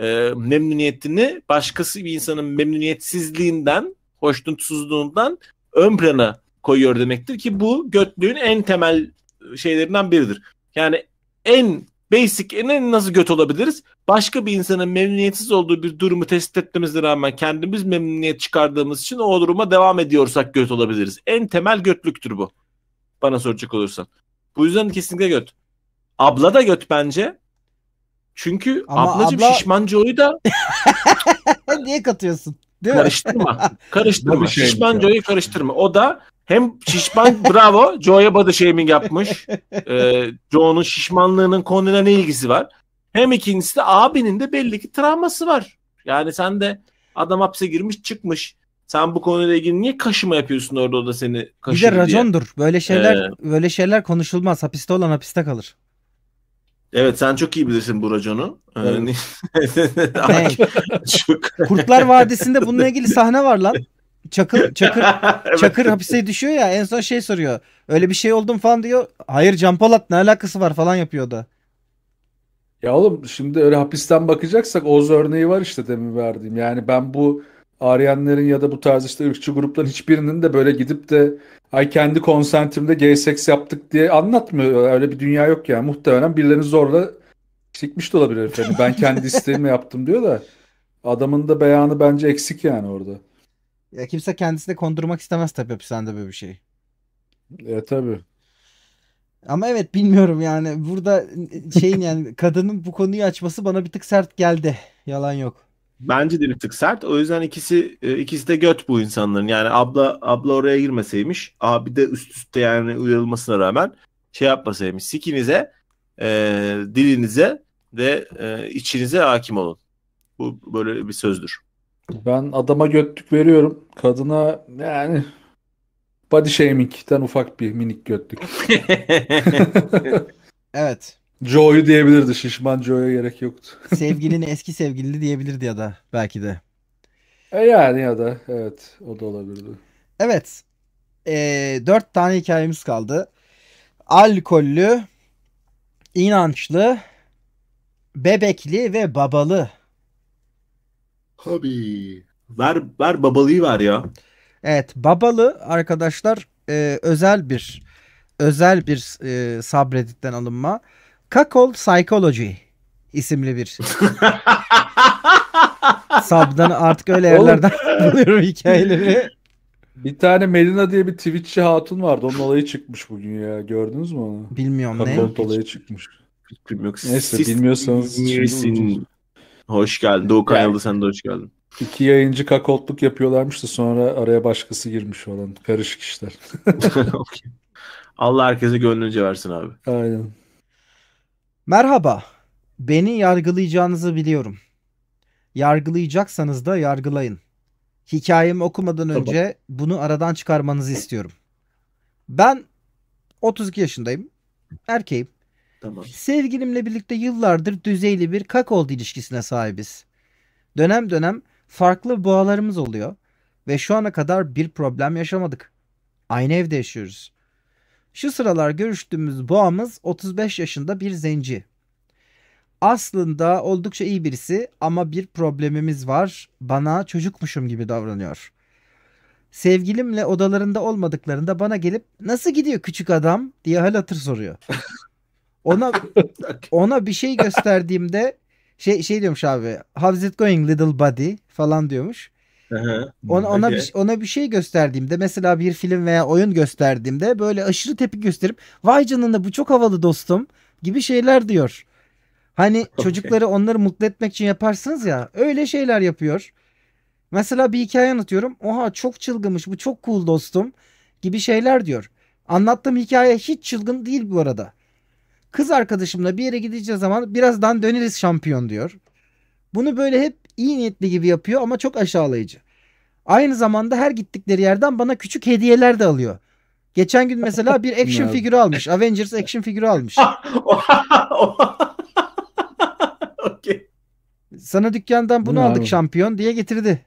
e, memnuniyetini başkası bir insanın memnuniyetsizliğinden, hoşnutsuzluğundan ön plana koyuyor demektir ki bu götlüğün en temel şeylerinden biridir. Yani en Basic en nasıl göt olabiliriz? Başka bir insanın memnuniyetsiz olduğu bir durumu tespit etmemize rağmen kendimiz memnuniyet çıkardığımız için o duruma devam ediyorsak göt olabiliriz. En temel götlüktür bu. Bana soracak olursan. Bu yüzden kesinlikle göt. Abla da göt bence. Çünkü Ama ablacım abla... şişmancoyu da (laughs) niye katıyorsun? Değil Karıştırma. Karıştırma. Şey Şişmancoyu karıştırma. O da hem şişman (laughs) bravo. Joe'ya body shaming yapmış. Ee, Joe'nun şişmanlığının konuyla ne ilgisi var? Hem ikincisi de abinin de belli ki travması var. Yani sen de adam hapse girmiş çıkmış. Sen bu konuyla ilgili niye kaşıma yapıyorsun orada o da seni kaşıyor Bir de racondur. Diye. Böyle şeyler ee, böyle şeyler konuşulmaz. Hapiste olan hapiste kalır. Evet sen çok iyi bilirsin bu raconu. Ee, evet. (laughs) (laughs) Kurtlar Vadisi'nde bununla ilgili sahne var lan. Çakır (laughs) Çakır Çakır hapise düşüyor ya en son şey soruyor. Öyle bir şey oldum falan diyor. Hayır Can Polat ne alakası var falan yapıyor da. Ya oğlum şimdi öyle hapisten bakacaksak Oz örneği var işte demin verdiğim. Yani ben bu Aryanların ya da bu tarz işte ırkçı grupların hiçbirinin de böyle gidip de ay kendi konsantimde gay seks yaptık diye anlatmıyor. Öyle bir dünya yok yani. Muhtemelen birilerini zorla çekmiş de olabilir efendim. Ben kendi (laughs) isteğimle yaptım diyor da adamın da beyanı bence eksik yani orada. Ya kimse kendisini kondurmak istemez tabii hapishanede böyle bir şey. E tabii. Ama evet bilmiyorum yani burada şeyin yani (laughs) kadının bu konuyu açması bana bir tık sert geldi. Yalan yok. Bence de bir tık sert. O yüzden ikisi e, ikisi de göt bu insanların. Yani abla abla oraya girmeseymiş. Abi de üst üste yani uyarılmasına rağmen şey yapmasaymış. Sikinize, e, dilinize ve e, içinize hakim olun. Bu böyle bir sözdür. Ben adama götlük veriyorum. Kadına yani body shaming'den ufak bir minik götlük. (laughs) evet. Joe'yu diyebilirdi. Şişman Joe'ya gerek yoktu. (laughs) Sevgilini eski sevgilini diyebilirdi ya da belki de. E yani ya da evet o da olabilirdi. Evet. E, dört tane hikayemiz kaldı. Alkollü, inançlı, bebekli ve babalı Hobi. Ver, ver babalığı ver ya. Evet babalı arkadaşlar e, özel bir özel bir e, subredditten alınma. Kakol Psychology isimli bir Sabdan (laughs) artık öyle yerlerden (laughs) buluyorum hikayeleri. Bir tane Melina diye bir Twitch'çi hatun vardı. Onun olayı çıkmış bugün ya. Gördünüz mü onu? Bilmiyorum Kakol ne? olayı çıkmış. Bilmiyorum. Neyse Siz bilmiyorsanız. Bilmiyorsun. Hoş geldin. Doğukan yani, Yıldız sen de hoş geldin. İki yayıncı kakoltluk yapıyorlarmış da sonra araya başkası girmiş olan Karışık işler. (laughs) okay. Allah herkese gönlünce versin abi. Aynen. Merhaba. Beni yargılayacağınızı biliyorum. Yargılayacaksanız da yargılayın. Hikayemi okumadan tamam. önce bunu aradan çıkarmanızı istiyorum. Ben 32 yaşındayım. Erkeğim. Tamam. Sevgilimle birlikte yıllardır düzeyli bir kakold ilişkisine sahibiz. Dönem dönem farklı boğalarımız oluyor ve şu ana kadar bir problem yaşamadık. Aynı evde yaşıyoruz. Şu sıralar görüştüğümüz boğamız 35 yaşında bir zenci. Aslında oldukça iyi birisi ama bir problemimiz var. Bana çocukmuşum gibi davranıyor. Sevgilimle odalarında olmadıklarında bana gelip nasıl gidiyor küçük adam diye hal hatır soruyor. (laughs) Ona (laughs) ona bir şey gösterdiğimde şey şey diyormuş abi. How's it going little buddy falan diyormuş. ona ona bir, ona bir şey gösterdiğimde mesela bir film veya oyun gösterdiğimde böyle aşırı tepki gösterip vay canına bu çok havalı dostum gibi şeyler diyor. Hani (laughs) okay. çocukları onları mutlu etmek için yaparsınız ya öyle şeyler yapıyor. Mesela bir hikaye anlatıyorum. Oha çok çılgınmış bu çok cool dostum gibi şeyler diyor. Anlattığım hikaye hiç çılgın değil bu arada. Kız arkadaşımla bir yere gideceğiz zaman birazdan döneriz şampiyon diyor. Bunu böyle hep iyi niyetli gibi yapıyor ama çok aşağılayıcı. Aynı zamanda her gittikleri yerden bana küçük hediyeler de alıyor. Geçen gün mesela bir action (laughs) figürü almış. Avengers action figürü almış. (laughs) Sana dükkandan bunu aldık şampiyon diye getirdi.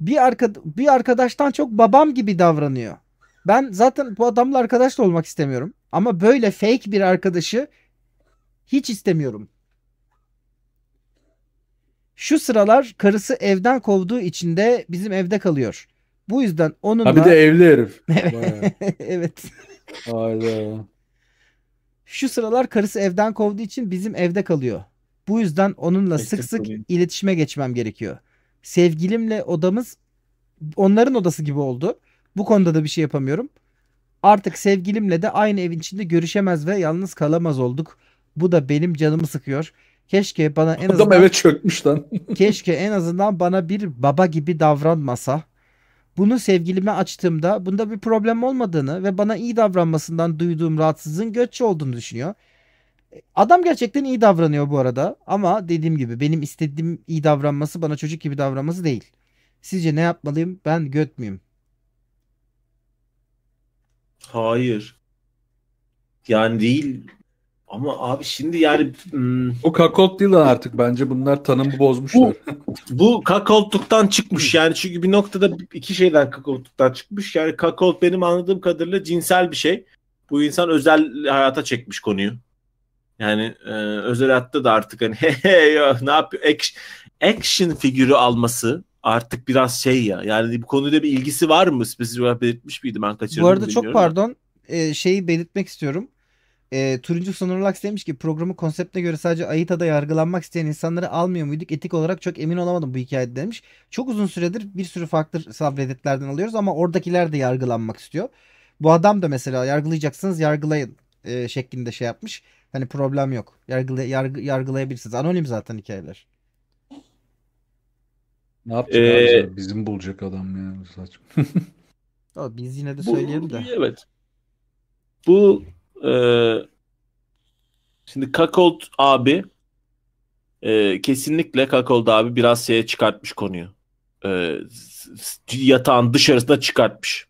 Bir, arka, bir arkadaştan çok babam gibi davranıyor. Ben zaten bu adamla arkadaş da olmak istemiyorum. Ama böyle fake bir arkadaşı hiç istemiyorum. Şu sıralar karısı evden kovduğu için de bizim evde kalıyor. Bu yüzden onunla... Ha bir de evli herif. (laughs) evet. Hayda. Şu sıralar karısı evden kovduğu için bizim evde kalıyor. Bu yüzden onunla Geçim sık sık tabii. iletişime geçmem gerekiyor. Sevgilimle odamız onların odası gibi oldu. Bu konuda da bir şey yapamıyorum. Artık sevgilimle de aynı evin içinde görüşemez ve yalnız kalamaz olduk. Bu da benim canımı sıkıyor. Keşke bana en Adam azından... eve çökmüş lan. (laughs) keşke en azından bana bir baba gibi davranmasa. Bunu sevgilime açtığımda bunda bir problem olmadığını ve bana iyi davranmasından duyduğum rahatsızlığın göççü olduğunu düşünüyor. Adam gerçekten iyi davranıyor bu arada ama dediğim gibi benim istediğim iyi davranması bana çocuk gibi davranması değil. Sizce ne yapmalıyım? Ben göt müyüm? Hayır. Yani değil. Ama abi şimdi yani... O hmm. kakot değil lan artık bence bunlar tanımı bozmuşlar. bu kakoltuktan çıkmış yani çünkü bir noktada iki şeyden kakoltuktan çıkmış. Yani kakolt benim anladığım kadarıyla cinsel bir şey. Bu insan özel hayata çekmiş konuyu. Yani e, özel hayatta da artık hani (laughs) ya, ne yapıyor Action, action figürü alması artık biraz şey ya yani bu konuda bir ilgisi var mı? Spesifik olarak belirtmiş miydim ben kaçırdım Bu arada çok pardon e, şeyi belirtmek istiyorum. E, Turuncu Sonurlaks demiş ki programı konseptine göre sadece Aita'da yargılanmak isteyen insanları almıyor muyduk? Etik olarak çok emin olamadım bu hikayede demiş. Çok uzun süredir bir sürü farklı subredditlerden alıyoruz ama oradakiler de yargılanmak istiyor. Bu adam da mesela yargılayacaksınız yargılayın e, şeklinde şey yapmış. Hani problem yok. Yargıla, yargı, yargılayabilirsiniz. Anonim zaten hikayeler. Ne yapacak Ee, abi? Bizim bulacak adam ya. Saçma. Ama (laughs) biz yine de Bu- söyleyelim de. Evet. Bu e, şimdi Kakold abi e, kesinlikle Kakold abi biraz şeye çıkartmış konuyu. E, yatağın dışarısına çıkartmış.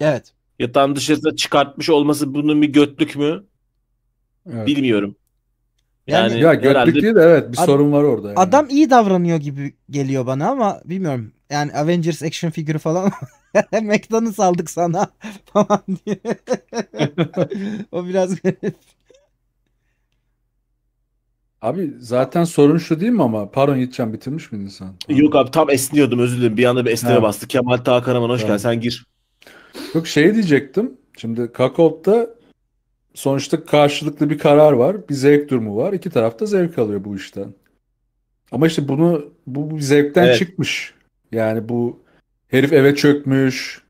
Evet. Yatağın dışarısına çıkartmış olması bunun bir götlük mü Evet. bilmiyorum. Yani, ya götlüklüğü de evet bir sorun var orada. Yani. Adam iyi davranıyor gibi geliyor bana ama bilmiyorum. Yani Avengers action figürü falan (laughs) McDonald's aldık sana (laughs) falan diye. (laughs) o biraz Abi zaten sorun şu değil mi ama? Pardon Yiğitcan bitirmiş mi insan? Yok abi tam esniyordum özür dilerim. Bir anda bir esneme ha. bastı. Kemal Tağ hoş geldin sen gir. Yok şey diyecektim. Şimdi Kakaop'ta sonuçta karşılıklı bir karar var. Bir zevk durumu var. İki taraf da zevk alıyor bu işten. Ama işte bunu bu zevkten evet. çıkmış. Yani bu herif eve çökmüş.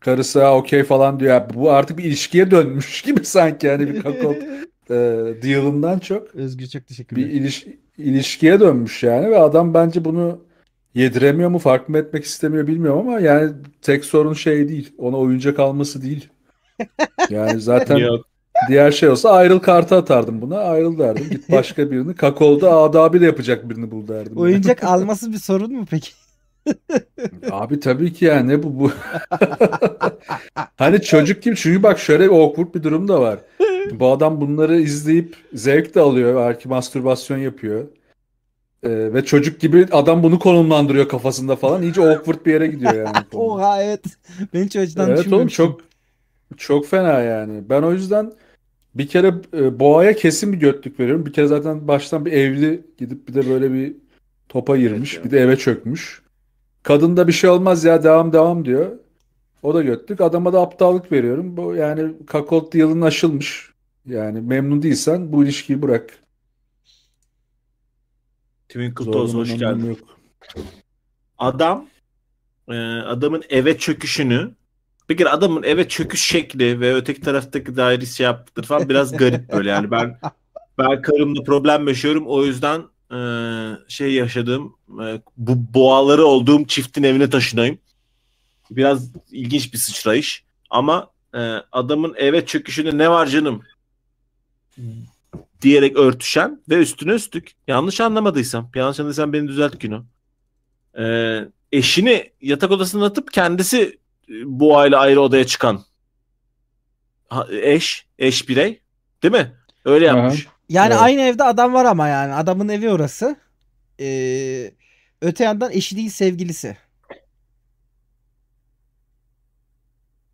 Karısı okey falan diyor. Yani bu artık bir ilişkiye dönmüş (laughs) gibi sanki. Yani bir kakot e, deal'ından çok. Özgür çok teşekkür ederim. Bir iliş, ilişkiye dönmüş yani ve adam bence bunu yediremiyor mu fark mı etmek istemiyor bilmiyorum ama yani tek sorun şey değil. Ona oyuncak alması değil. Yani zaten Yok. Diğer şey olsa ayrıl kartı atardım buna. Ayrıl derdim. Git başka birini. Kakolda adabiyle yapacak birini bul derdim. Oyuncak (laughs) alması bir sorun mu peki? Abi tabii ki yani ne bu bu. (laughs) hani çocuk gibi çünkü bak şöyle bir awkward bir durum da var. Bu adam bunları izleyip zevk de alıyor. Belki mastürbasyon yapıyor. Ee, ve çocuk gibi adam bunu konumlandırıyor kafasında falan. İyice awkward bir yere gidiyor yani. (laughs) Oha evet. Ben hiç evet, oğlum, çok, çok fena yani. Ben o yüzden bir kere e, Boğa'ya kesin bir götlük veriyorum. Bir kere zaten baştan bir evli gidip bir de böyle bir topa girmiş. Evet, bir de eve çökmüş. Kadın da bir şey olmaz ya devam devam diyor. O da götlük. Adama da aptallık veriyorum. Bu yani kakolt yılın aşılmış. Yani memnun değilsen bu ilişkiyi bırak. Twinkle toz hoş geldin. Yok. Adam e, adamın eve çöküşünü bir kere adamın eve çöküş şekli ve öteki taraftaki daire şey falan biraz garip böyle yani ben ben karımla problem yaşıyorum o yüzden e, şey yaşadığım e, bu boğaları olduğum çiftin evine taşınayım. Biraz ilginç bir sıçrayış ama e, adamın eve çöküşünde ne var canım diyerek örtüşen ve üstüne üstlük yanlış anlamadıysam yanlış anladıysam beni düzelt Güno. eşini yatak odasına atıp kendisi bu aile ayrı odaya çıkan eş, eş birey değil mi? Öyle yapmış. Aha. Yani evet. aynı evde adam var ama yani adamın evi orası. Ee, öte yandan eşi değil sevgilisi.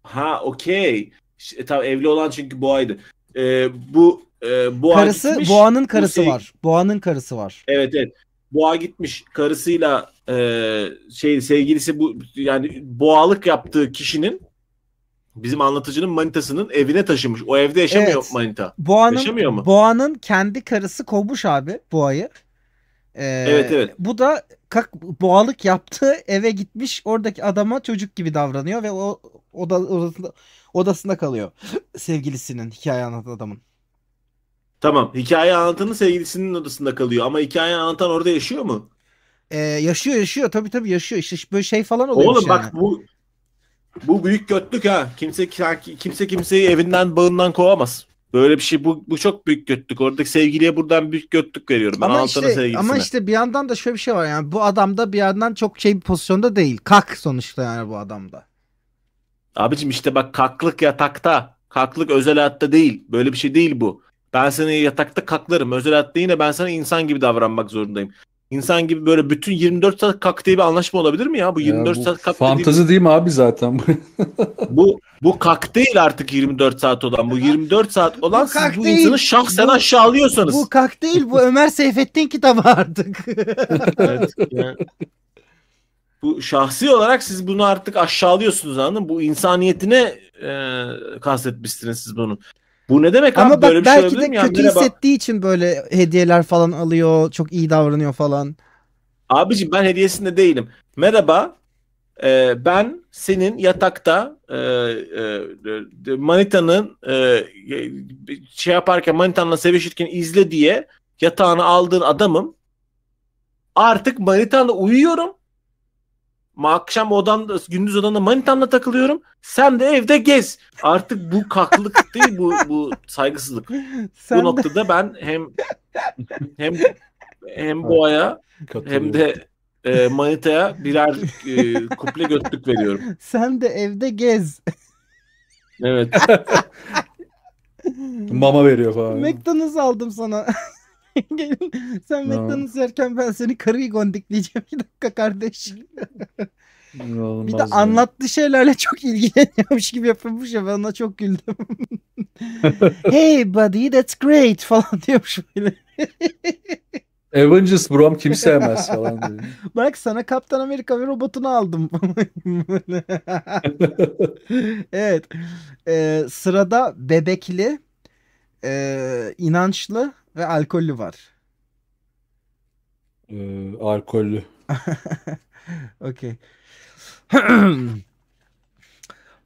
Ha okey. E, tamam evli olan çünkü Boğa'ydı. Ee, e, bu e, Boğa karısı gitmiş, Boğa'nın karısı bu şey... var. Boğa'nın karısı var. Evet evet. Boğa gitmiş karısıyla e, şey sevgilisi bu yani boğalık yaptığı kişinin bizim anlatıcının manitasının evine taşımış. O evde yaşamıyor evet. manita. Boğanın, yaşamıyor mu? Boğanın kendi karısı kovmuş abi boğayı. Ee, evet evet. Bu da kak, boğalık yaptığı eve gitmiş oradaki adama çocuk gibi davranıyor ve o oda, odasında, odasında kalıyor (laughs) sevgilisinin hikaye anlatan adamın. Tamam. Hikaye anlatanın sevgilisinin odasında kalıyor ama hikaye anlatan orada yaşıyor mu? Ee, yaşıyor yaşıyor. Tabii tabii yaşıyor. İşte böyle şey falan oluyor. Oğlum bak yani. bu bu büyük götlük ha. Kimse kimse kimseyi evinden bağından kovamaz. Böyle bir şey bu, bu çok büyük götlük. Oradaki sevgiliye buradan büyük götlük veriyorum. Ama işte, sevgilisine. ama işte bir yandan da şöyle bir şey var yani bu adam da bir yandan çok şey bir pozisyonda değil. Kalk sonuçta yani bu adamda. Abicim işte bak kaklık yatakta. kalklık özel hayatta değil. Böyle bir şey değil bu. Ben seni yatakta kaklarım. Özel hayatta yine ben sana insan gibi davranmak zorundayım. İnsan gibi böyle bütün 24 saat kak diye bir anlaşma olabilir mi ya? Bu 24 ya bu saat kak Fantazi dediğim... değil mi abi zaten? bu (laughs) bu kak değil artık 24 saat olan. Bu 24 saat olan bu siz bu değil. insanı şahsen bu, aşağılıyorsanız. Bu kak değil bu Ömer Seyfettin kitabı artık. evet, yani. Bu şahsi olarak siz bunu artık aşağılıyorsunuz anladın mı? Bu insaniyetine e, kastetmişsiniz siz bunun. Bu ne demek Ama abi? Bak, bir şey belki şey olabilir de Kötü yani, hissettiği için böyle hediyeler falan alıyor. Çok iyi davranıyor falan. Abiciğim ben hediyesinde değilim. Merhaba. E, ben senin yatakta e, e, manitanın e, e, şey yaparken manitanla sevişirken izle diye yatağını aldığın adamım. Artık manitanla uyuyorum akşam odamda gündüz odamda manitamla takılıyorum. Sen de evde gez. Artık bu kaklılık (laughs) değil bu bu saygısızlık. Sen bu de... noktada ben hem hem hem boğaya hem de e, manitaya birer e, kuple götlük veriyorum. Sen de evde gez. Evet. (laughs) Mama veriyor falan. McDonald's aldım sana. (laughs) sen McDonald's yerken ben seni karıyı gondikleyeceğim. Bir dakika kardeş. (laughs) Olmaz bir de ya. anlattığı şeylerle çok ilgileniyormuş gibi yapılmış ya ben ona çok güldüm. (laughs) hey buddy that's great falan diyormuş böyle. Avengers Brom kim sevmez falan diyor. Bak sana Kaptan Amerika ve robotunu aldım. evet. Ee, sırada bebekli, e, inançlı ve alkollü var. Ee, alkollü. (laughs) Okey. (clears throat)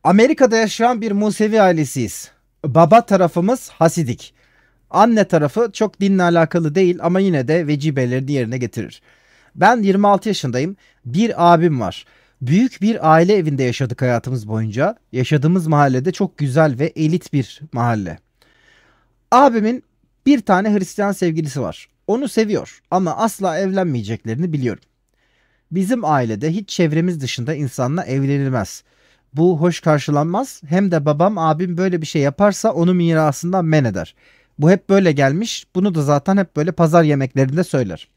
Amerika'da yaşayan bir Musevi ailesiyiz. Baba tarafımız Hasidik. Anne tarafı çok dinle alakalı değil ama yine de vecibelerini yerine getirir. Ben 26 yaşındayım. Bir abim var. Büyük bir aile evinde yaşadık hayatımız boyunca. Yaşadığımız mahallede çok güzel ve elit bir mahalle. Abimin bir tane Hristiyan sevgilisi var. Onu seviyor ama asla evlenmeyeceklerini biliyorum. Bizim ailede hiç çevremiz dışında insanla evlenilmez. Bu hoş karşılanmaz. Hem de babam abim böyle bir şey yaparsa onu mirasından men eder. Bu hep böyle gelmiş. Bunu da zaten hep böyle pazar yemeklerinde söyler.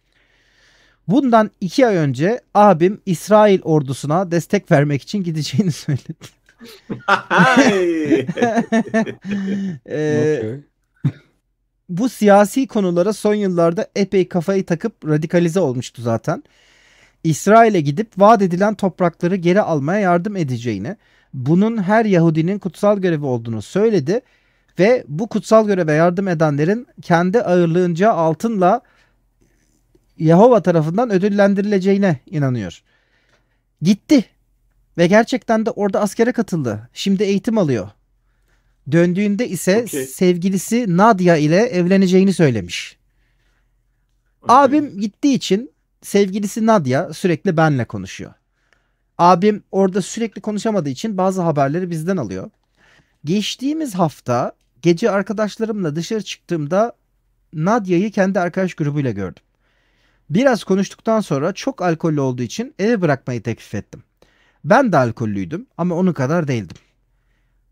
Bundan iki ay önce abim İsrail ordusuna destek vermek için gideceğini (laughs) söyledi. (laughs) ee, okay bu siyasi konulara son yıllarda epey kafayı takıp radikalize olmuştu zaten. İsrail'e gidip vaat edilen toprakları geri almaya yardım edeceğini, bunun her Yahudinin kutsal görevi olduğunu söyledi ve bu kutsal göreve yardım edenlerin kendi ağırlığınca altınla Yahova tarafından ödüllendirileceğine inanıyor. Gitti ve gerçekten de orada askere katıldı. Şimdi eğitim alıyor. Döndüğünde ise okay. sevgilisi Nadia ile evleneceğini söylemiş. Okay. Abim gittiği için sevgilisi Nadia sürekli benle konuşuyor. Abim orada sürekli konuşamadığı için bazı haberleri bizden alıyor. Geçtiğimiz hafta gece arkadaşlarımla dışarı çıktığımda Nadia'yı kendi arkadaş grubuyla gördüm. Biraz konuştuktan sonra çok alkollü olduğu için eve bırakmayı teklif ettim. Ben de alkollüydüm ama onun kadar değildim.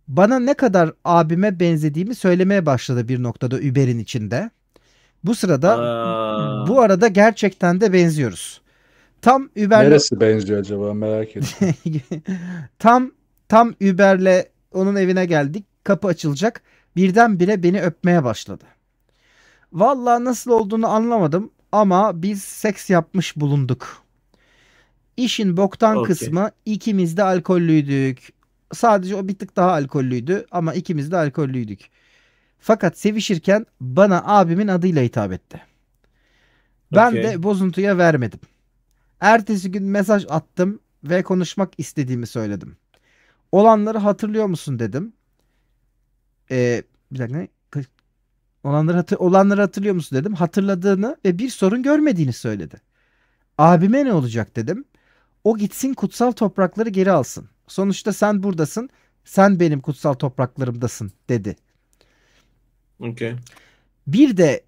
Bana ne kadar abime benzediğimi söylemeye başladı bir noktada Uber'in içinde. Bu sırada Aa. bu arada gerçekten de benziyoruz. Tam Uber'le Neresi benziyor acaba merak ediyorum. (laughs) tam tam Uber'le onun evine geldik. Kapı açılacak. Birdenbire beni öpmeye başladı. Vallahi nasıl olduğunu anlamadım ama biz seks yapmış bulunduk. İşin boktan okay. kısmı ikimiz de alkollüydük. Sadece o bir tık daha alkollüydü ama ikimiz de alkollüydük. Fakat sevişirken bana abimin adıyla hitap etti. Ben okay. de bozuntuya vermedim. Ertesi gün mesaj attım ve konuşmak istediğimi söyledim. Olanları hatırlıyor musun dedim. Ee, bir dakika ne? Olanları, hatır, olanları hatırlıyor musun dedim. Hatırladığını ve bir sorun görmediğini söyledi. Abime ne olacak dedim. O gitsin kutsal toprakları geri alsın. Sonuçta sen buradasın. Sen benim kutsal topraklarımdasın dedi. Okay. Bir de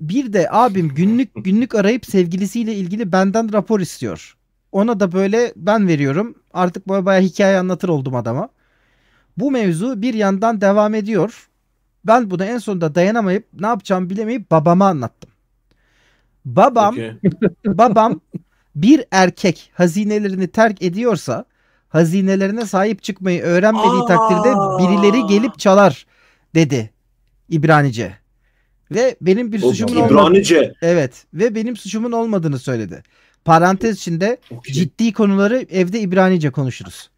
bir de abim günlük (laughs) günlük arayıp sevgilisiyle ilgili benden rapor istiyor. Ona da böyle ben veriyorum. Artık böyle baya hikaye anlatır oldum adama. Bu mevzu bir yandan devam ediyor. Ben bunu en sonunda dayanamayıp ne yapacağımı bilemeyip babama anlattım. Babam okay. babam bir erkek hazinelerini terk ediyorsa hazinelerine sahip çıkmayı öğrenmediği Aa. takdirde birileri gelip çalar dedi İbranice. Ve benim bir suçumun İbranice. Olmadığını, evet ve benim suçumun olmadığını söyledi. Parantez içinde okay. ciddi konuları evde İbranice konuşuruz.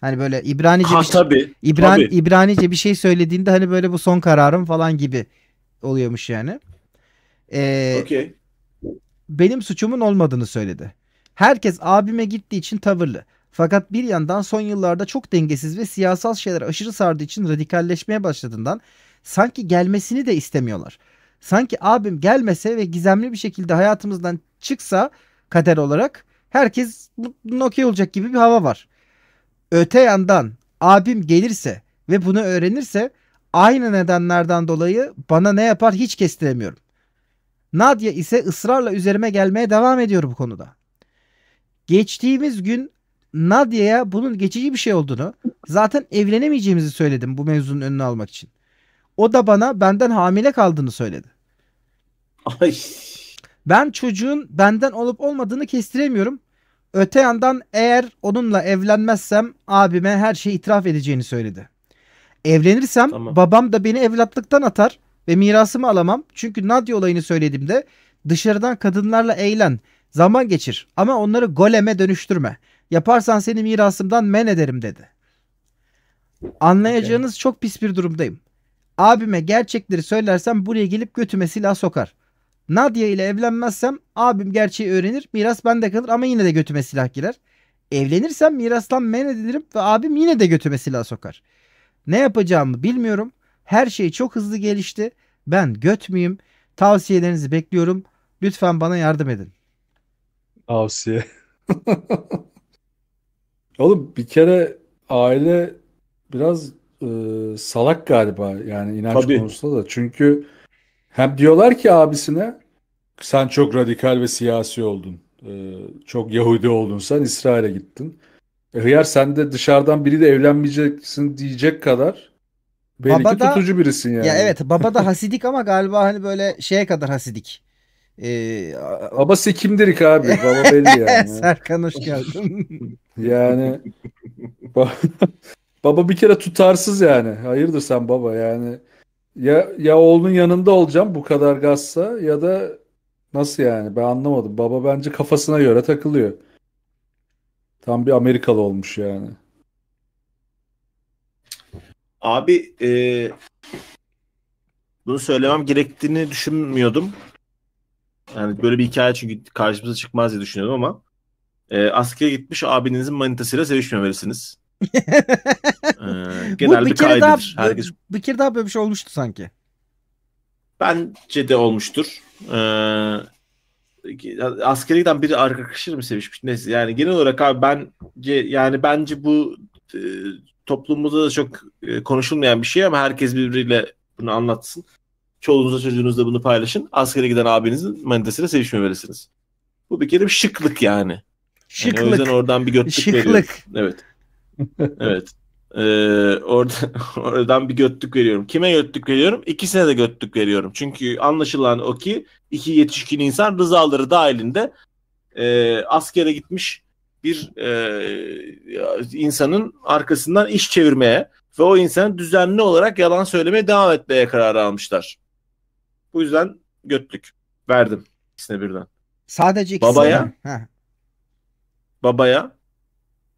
Hani böyle İbranice ha, bir şey, tabii, İbran, tabii. İbranice bir şey söylediğinde hani böyle bu son kararım falan gibi oluyormuş yani. Ee, okay. Benim suçumun olmadığını söyledi. Herkes abime gittiği için tavırlı. Fakat bir yandan son yıllarda çok dengesiz ve siyasal şeyler aşırı sardığı için radikalleşmeye başladığından sanki gelmesini de istemiyorlar. Sanki abim gelmese ve gizemli bir şekilde hayatımızdan çıksa kader olarak herkes bunun okey olacak gibi bir hava var. Öte yandan abim gelirse ve bunu öğrenirse aynı nedenlerden dolayı bana ne yapar hiç kestiremiyorum. Nadia ise ısrarla üzerime gelmeye devam ediyor bu konuda. Geçtiğimiz gün Nadia'ya bunun geçici bir şey olduğunu zaten evlenemeyeceğimizi söyledim bu mevzunun önüne almak için. O da bana benden hamile kaldığını söyledi. Ay. Ben çocuğun benden olup olmadığını kestiremiyorum. Öte yandan eğer onunla evlenmezsem abime her şeyi itiraf edeceğini söyledi. Evlenirsem tamam. babam da beni evlatlıktan atar ve mirasımı alamam. Çünkü Nadia olayını söylediğimde dışarıdan kadınlarla eğlen, zaman geçir ama onları goleme dönüştürme. Yaparsan seni mirasımdan men ederim dedi. Anlayacağınız okay. çok pis bir durumdayım. Abime gerçekleri söylersem buraya gelip götüme silah sokar. Nadia ile evlenmezsem abim gerçeği öğrenir, miras bende kalır ama yine de götüme silah girer. Evlenirsem mirastan men edilirim ve abim yine de götüme silah sokar. Ne yapacağımı bilmiyorum. Her şey çok hızlı gelişti. Ben göt müyüm? Tavsiyelerinizi bekliyorum. Lütfen bana yardım edin. Tavsiye. (laughs) Oğlum bir kere aile biraz e, salak galiba yani inanç Tabii. konusunda da. Çünkü hem diyorlar ki abisine sen çok radikal ve siyasi oldun. E, çok Yahudi oldun sen İsrail'e gittin. E, hıyar sen de dışarıdan biri de evlenmeyeceksin diyecek kadar belli baba ki da, tutucu birisin yani. Ya evet baba da (laughs) hasidik ama galiba hani böyle şeye kadar hasidik. Ee, ama sekimdirik abi. (laughs) Baba belli yani. (laughs) Serkan hoş geldin. (laughs) yani baba bir kere tutarsız yani. Hayırdır sen baba yani. Ya, ya oğlunun yanında olacağım bu kadar gazsa ya da nasıl yani ben anlamadım. Baba bence kafasına göre takılıyor. Tam bir Amerikalı olmuş yani. Abi e, bunu söylemem gerektiğini düşünmüyordum. Yani böyle bir hikaye çünkü karşımıza çıkmaz diye düşünüyorum ama e, askere gitmiş abinizin manitasıyla sevişmemelisiniz. ee, (laughs) genel bu bir, bir kere daha, Herkes... bir kere daha böyle bir şey olmuştu sanki. Bence de olmuştur. Ee, askere giden biri arkadaşıyla mı sevişmiş? Neyse yani genel olarak abi bence yani bence bu e, toplumumuzda da çok e, konuşulmayan bir şey ama herkes birbiriyle bunu anlatsın. Çoluğunuzla çocuğunuzla bunu paylaşın. Askere giden abinizin manitasıyla sevişme verirsiniz. Bu bir kere bir şıklık yani. Şıklık. Yani o yüzden oradan bir götlük Şıklık. Veriyorum. Evet. evet. Ee, orada, (laughs) oradan bir götlük veriyorum. Kime götlük veriyorum? İkisine de götlük veriyorum. Çünkü anlaşılan o ki iki yetişkin insan rızaları dahilinde e, askere gitmiş bir e, insanın arkasından iş çevirmeye ve o insanın düzenli olarak yalan söylemeye devam etmeye karar almışlar. Bu yüzden götlük verdim ikisine birden. Sadece ikisine. Babaya babaya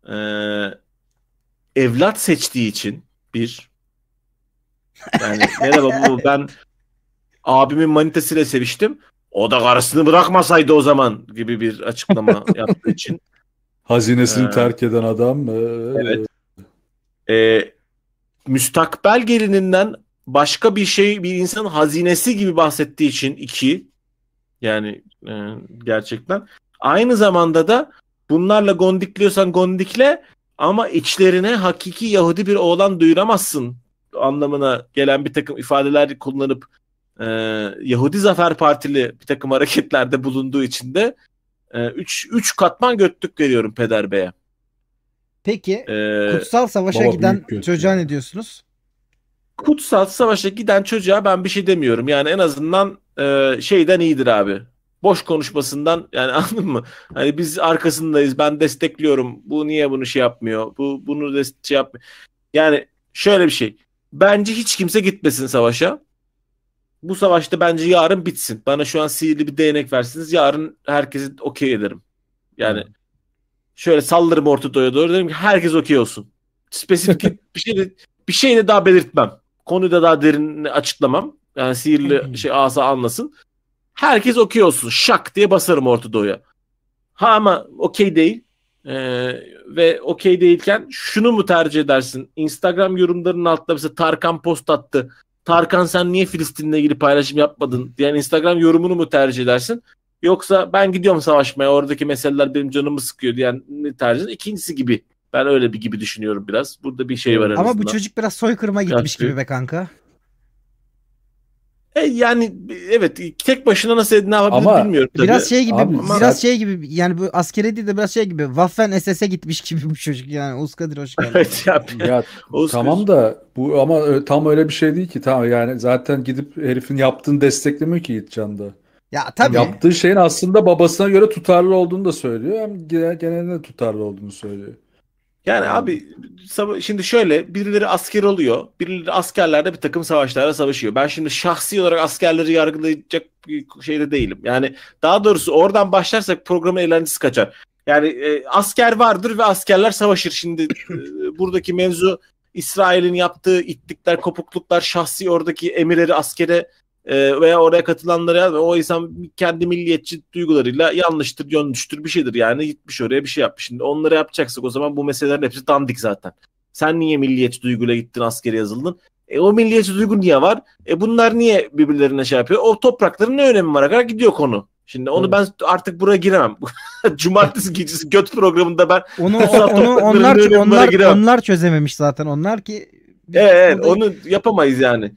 e, evlat seçtiği için bir yani merhaba (laughs) bu? ben abimin manitesiyle seviştim. O da karısını bırakmasaydı o zaman gibi bir açıklama (laughs) yaptığı için. Hazinesini ee, terk eden adam. Ee, evet. E, müstakbel gelininden başka bir şey bir insanın hazinesi gibi bahsettiği için iki yani e, gerçekten aynı zamanda da bunlarla gondikliyorsan gondikle ama içlerine hakiki Yahudi bir oğlan duyuramazsın anlamına gelen bir takım ifadeler kullanıp e, Yahudi Zafer Partili bir takım hareketlerde bulunduğu için de 3 e, üç katman göttük veriyorum Peder Bey'e. Peki ee, Kutsal Savaş'a giden çocuğa ne diyorsunuz? kutsal savaşa giden çocuğa ben bir şey demiyorum. Yani en azından e, şeyden iyidir abi. Boş konuşmasından yani (laughs) anladın mı? Hani biz arkasındayız. Ben destekliyorum. Bu niye bunu şey yapmıyor? Bu bunu şey yapmıyor. Yani şöyle bir şey. Bence hiç kimse gitmesin savaşa. Bu savaşta bence yarın bitsin. Bana şu an sihirli bir değnek versiniz. Yarın herkesi okey ederim. Yani şöyle sallarım Orta Doğu'ya doğru derim ki herkes okey olsun. Spesifik bir şey de, bir şey de daha belirtmem. Konuyu da daha derin açıklamam. Yani sihirli hmm. şey asa anlasın. Herkes okey olsun. Şak diye basarım Orta Doğu'ya. Ha ama okey değil. Ee, ve okey değilken şunu mu tercih edersin? Instagram yorumlarının altında mesela Tarkan post attı. Tarkan sen niye Filistin'le ilgili paylaşım yapmadın diyen yani Instagram yorumunu mu tercih edersin? Yoksa ben gidiyorum savaşmaya oradaki meseleler benim canımı sıkıyor diyen yani tercih. İkincisi gibi ben öyle bir gibi düşünüyorum biraz. Burada bir şey var arasında. Ama bu çocuk biraz soykırıma gitmiş Kanka. gibi be kanka. E yani evet tek başına nasıl ne yapabilir Ama bilmiyorum tabii. Biraz şey gibi Abi, biraz sen... şey gibi yani bu askere değil de biraz şey gibi Waffen SS'e gitmiş gibi bu çocuk yani Oğuz Kadir hoş geldin. ya, ya (laughs) tamam da bu ama tam öyle bir şey değil ki tamam yani zaten gidip herifin yaptığını desteklemiyor ki Yiğitcan da. Ya tabii. Yaptığı şeyin aslında babasına göre tutarlı olduğunu da söylüyor. Hem genelde tutarlı olduğunu söylüyor. Yani abi şimdi şöyle birileri asker oluyor. Birileri askerlerde bir takım savaşlarda savaşıyor. Ben şimdi şahsi olarak askerleri yargılayacak şeyde değilim. Yani daha doğrusu oradan başlarsak programın eğlencesi kaçar. Yani e, asker vardır ve askerler savaşır. Şimdi e, (laughs) buradaki mevzu İsrail'in yaptığı itlikler, kopukluklar, şahsi oradaki emirleri askere ee, veya oraya katılanlara o insan kendi milliyetçi duygularıyla yanlıştır, yönlüştür bir şeydir yani gitmiş oraya bir şey yapmış. Şimdi onları yapacaksak o zaman bu meselelerin hepsi dandik zaten. Sen niye milliyetçi duyguyla gittin askere yazıldın? E, o milliyetçi duygu niye var? E, bunlar niye birbirlerine şey yapıyor? O toprakların ne önemi var? Kadar gidiyor konu. Şimdi onu hmm. ben artık buraya giremem. (laughs) Cumartesi gecesi göt programında ben onu, (laughs) onu onlar onlar, onlar çözememiş zaten onlar ki Evet, evet onu yapamayız yani.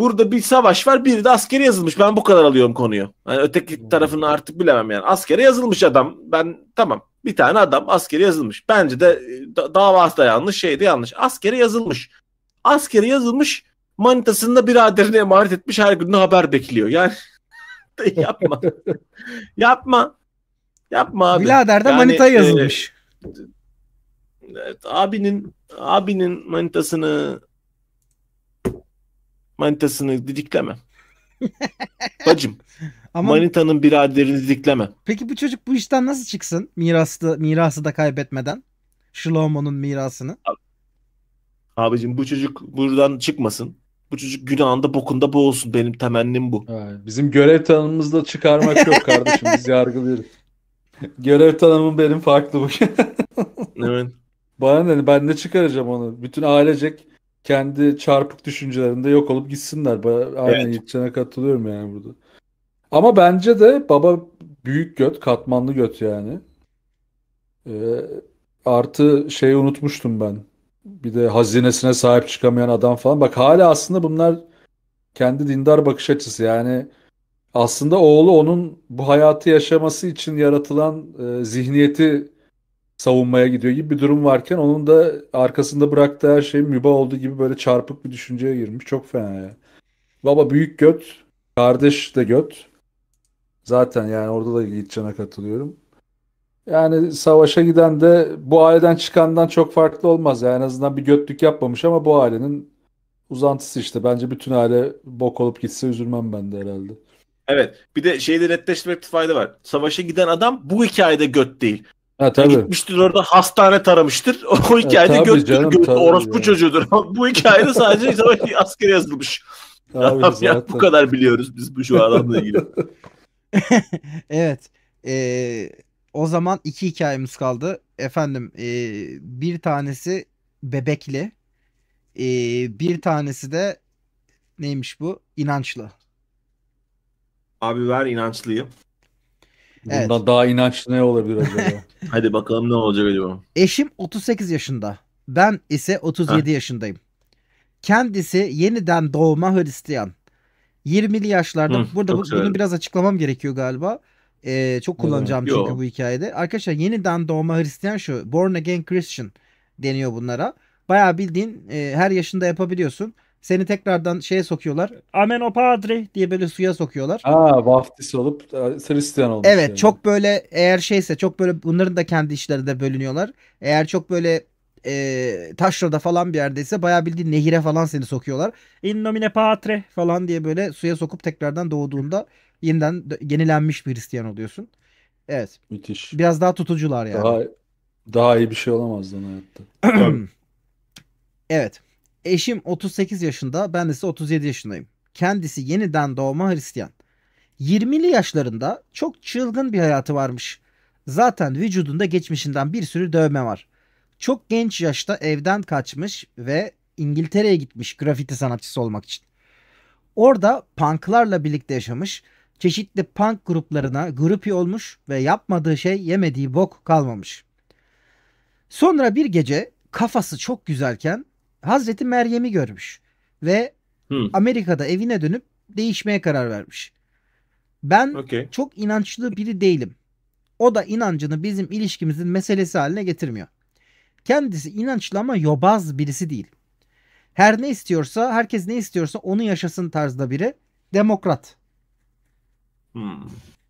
Burada bir savaş var bir de askere yazılmış. Ben bu kadar alıyorum konuyu. Yani öteki hmm. tarafını artık bilemem yani. Askere yazılmış adam. Ben tamam bir tane adam askere yazılmış. Bence de e, da, davası da yanlış şey de yanlış. Askere yazılmış. Askere yazılmış manitasını da biraderine emanet etmiş her gün haber bekliyor. Yani (laughs) yapma. (laughs) yapma. Yapma abi. Birader de yani, manita e, yazılmış. E, evet, abinin abinin manitasını Manitasını didikleme. (laughs) Bacım. Ama... Manitanın biraderini didikleme. Peki bu çocuk bu işten nasıl çıksın? Mirası, mirası da kaybetmeden. Shlomo'nun mirasını. Abi, abicim bu çocuk buradan çıkmasın. Bu çocuk günahında bokunda boğulsun. Benim temennim bu. Bizim görev tanımımızda çıkarmak yok kardeşim. Biz yargılıyoruz. Görev tanımım benim farklı bugün. evet. Bana ne? Ben ne çıkaracağım onu? Bütün ailecek kendi çarpık düşüncelerinde yok olup gitsinler. Aynen evet. Yiğitcan'a katılıyorum yani burada. Ama bence de baba büyük göt, katmanlı göt yani. Ee, artı şeyi unutmuştum ben. Bir de hazinesine sahip çıkamayan adam falan. Bak hala aslında bunlar kendi dindar bakış açısı yani. Aslında oğlu onun bu hayatı yaşaması için yaratılan e, zihniyeti savunmaya gidiyor gibi bir durum varken onun da arkasında bıraktığı her şey müba olduğu gibi böyle çarpık bir düşünceye girmiş. Çok fena ya. Baba büyük göt, kardeş de göt. Zaten yani orada da Yiğitcan'a katılıyorum. Yani savaşa giden de bu aileden çıkandan çok farklı olmaz. Yani en azından bir götlük yapmamış ama bu ailenin uzantısı işte. Bence bütün aile bok olup gitse üzülmem ben de herhalde. Evet. Bir de şeyde netleştirmekte fayda var. Savaşa giden adam bu hikayede göt değil. Ha, e, tabii. Gitmiştir orada hastane taramıştır. (laughs) O hikayede ha, göktür. Canım, Orospu yani. çocuğudur. (laughs) bu hikayede sadece (laughs) asker yazılmış. Tabii, ya, bu kadar biliyoruz biz bu şu adamla ilgili. evet. Ee, o zaman iki hikayemiz kaldı. Efendim e, bir tanesi bebekli. E, bir tanesi de neymiş bu? İnançlı. Abi ver inançlıyı. Bundan daha inançlı ne olabilir acaba? (laughs) Hadi bakalım ne olacak acaba? Eşim 38 yaşında. Ben ise 37 ha. yaşındayım. Kendisi yeniden doğma Hristiyan. 20'li yaşlarda. Hı, burada bu, bunu biraz açıklamam gerekiyor galiba. Ee, çok kullanacağım Hı, çünkü yo. bu hikayede. Arkadaşlar yeniden doğma Hristiyan şu. Born again Christian deniyor bunlara. Baya bildiğin e, her yaşında yapabiliyorsun. Seni tekrardan şeye sokuyorlar. Amen padre diye böyle suya sokuyorlar. Aa vaftiz olup e, Hristiyan olmuş. Evet yani. çok böyle eğer şeyse çok böyle bunların da kendi işleri de bölünüyorlar. Eğer çok böyle e, taşrada falan bir yerdeyse bayağı bildiğin nehire falan seni sokuyorlar. In nomine patre falan diye böyle suya sokup tekrardan doğduğunda yeniden yenilenmiş bir Hristiyan oluyorsun. Evet. Müthiş. Biraz daha tutucular yani. Daha, daha iyi bir şey olamaz lan hayatta. (clears throat) evet. Eşim 38 yaşında, ben ise 37 yaşındayım. Kendisi yeniden doğma Hristiyan. 20'li yaşlarında çok çılgın bir hayatı varmış. Zaten vücudunda geçmişinden bir sürü dövme var. Çok genç yaşta evden kaçmış ve İngiltere'ye gitmiş grafiti sanatçısı olmak için. Orada punklarla birlikte yaşamış, çeşitli punk gruplarına grupi olmuş ve yapmadığı şey yemediği bok kalmamış. Sonra bir gece kafası çok güzelken Hazreti Meryem'i görmüş ve Hı. Amerika'da evine dönüp değişmeye karar vermiş. Ben okay. çok inançlı biri değilim. O da inancını bizim ilişkimizin meselesi haline getirmiyor. Kendisi inançlı ama yobaz birisi değil. Her ne istiyorsa, herkes ne istiyorsa onu yaşasın tarzda biri. Demokrat. Hmm.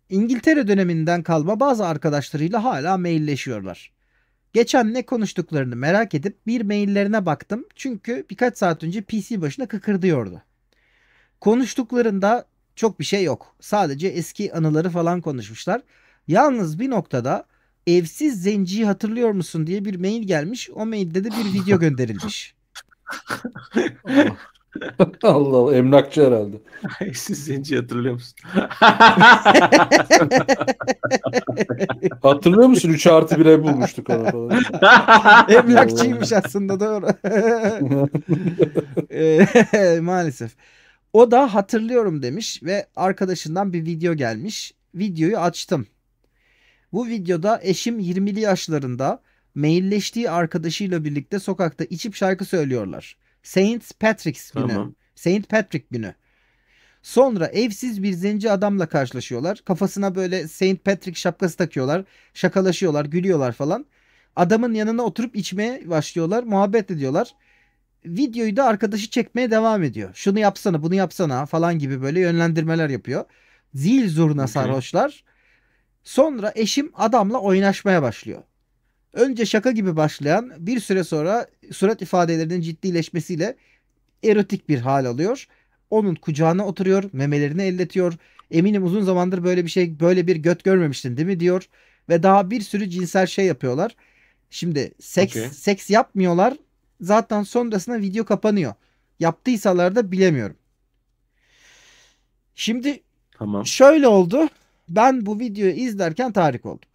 İngiltere döneminden kalma bazı arkadaşlarıyla hala mailleşiyorlar. Geçen ne konuştuklarını merak edip bir maillerine baktım çünkü birkaç saat önce PC başına kıkırdıyordu. Konuştuklarında çok bir şey yok. Sadece eski anıları falan konuşmuşlar. Yalnız bir noktada evsiz zenciyi hatırlıyor musun diye bir mail gelmiş. O mailde de bir video (laughs) gönderilmiş. Oh. (laughs) Allah Allah emlakçı herhalde. Siz zenci hatırlıyor musun? (laughs) hatırlıyor musun? 3 artı 1'e bulmuştuk onu. (laughs) Emlakçıymış aslında doğru. e, maalesef. O da hatırlıyorum demiş ve arkadaşından bir video gelmiş. Videoyu açtım. Bu videoda eşim 20'li yaşlarında mailleştiği arkadaşıyla birlikte sokakta içip şarkı söylüyorlar. Saint Patrick's günü. Saint Patrick günü. Sonra evsiz bir zenci adamla karşılaşıyorlar. Kafasına böyle Saint Patrick şapkası takıyorlar. Şakalaşıyorlar, gülüyorlar falan. Adamın yanına oturup içmeye başlıyorlar. Muhabbet ediyorlar. Videoyu da arkadaşı çekmeye devam ediyor. Şunu yapsana, bunu yapsana falan gibi böyle yönlendirmeler yapıyor. Zil zurna sarhoşlar. Sonra eşim adamla oynaşmaya başlıyor. Önce şaka gibi başlayan bir süre sonra surat ifadelerinin ciddileşmesiyle erotik bir hal alıyor. Onun kucağına oturuyor, memelerini elletiyor. Eminim uzun zamandır böyle bir şey, böyle bir göt görmemiştin değil mi diyor. Ve daha bir sürü cinsel şey yapıyorlar. Şimdi seks, okay. seks yapmıyorlar. Zaten sonrasında video kapanıyor. Yaptıysalar da bilemiyorum. Şimdi tamam. şöyle oldu. Ben bu videoyu izlerken tahrik oldum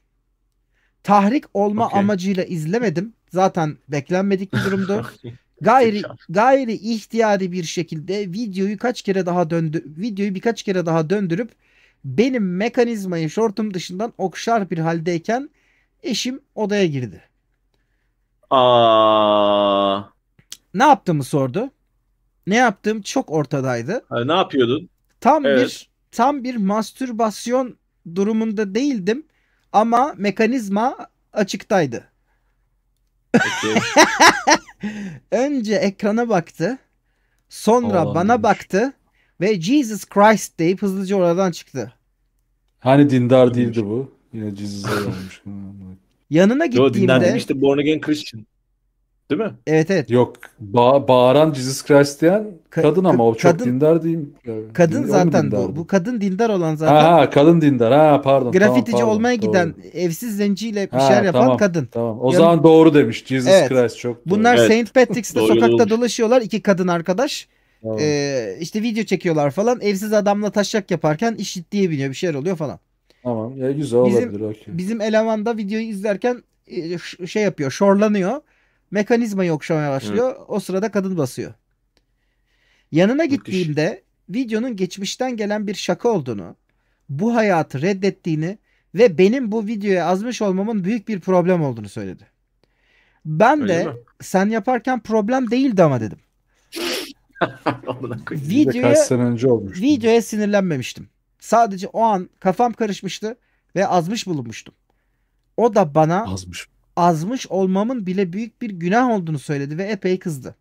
tahrik olma okay. amacıyla izlemedim. Zaten beklenmedik bir durumdu. (laughs) gayri gayri ihtiyari bir şekilde videoyu kaç kere daha döndü videoyu birkaç kere daha döndürüp benim mekanizmayı şortum dışından okşar bir haldeyken eşim odaya girdi. Aa. Ne yaptığımı sordu. Ne yaptığım çok ortadaydı. Ha, ne yapıyordun? Tam evet. bir tam bir mastürbasyon durumunda değildim ama mekanizma açıktaydı. (laughs) Önce ekrana baktı. Sonra Olamıyormuş. bana baktı ve Jesus Christ deyip hızlıca oradan çıktı. Hani dindar değildi bu. Yine Jesus'a olmuş. Yanına Yo, dindar gittiğimde işte Born Again Christian. Değil mi? Evet evet. Yok ba bağıran Jesus Christ diyen Ka kadın ama o çok kadın, dindar değil. Yani, kadın din, zaten bu, bu kadın dindar olan zaten. Ha, ha kadın dindar ha pardon. Grafitici tamam, pardon, olmaya doğru. giden evsiz zenciyle bir şeyler yapan tamam, kadın. Tamam o yani, zaman doğru demiş Jesus evet. Christ çok doğru. Bunlar evet. Saint Patrick's'te sokakta dolaşıyorlar iki kadın arkadaş. Tamam. Ee, işte video çekiyorlar falan evsiz adamla taşak yaparken iş işittiğe biniyor bir şeyler oluyor falan. Tamam ya güzel bizim, olabilir. Okay. Bizim eleman da videoyu izlerken e, şey yapıyor şorlanıyor. Mekanizma okşamaya başlıyor. Evet. O sırada kadın basıyor. Yanına Müthiş. gittiğimde videonun geçmişten gelen bir şaka olduğunu, bu hayatı reddettiğini ve benim bu videoya azmış olmamın büyük bir problem olduğunu söyledi. Ben Öyle de mi? sen yaparken problem değildi ama dedim. (laughs) videoya, kaç sene önce videoya sinirlenmemiştim. Sadece o an kafam karışmıştı ve azmış bulunmuştum. O da bana azmış azmış olmamın bile büyük bir günah olduğunu söyledi ve epey kızdı.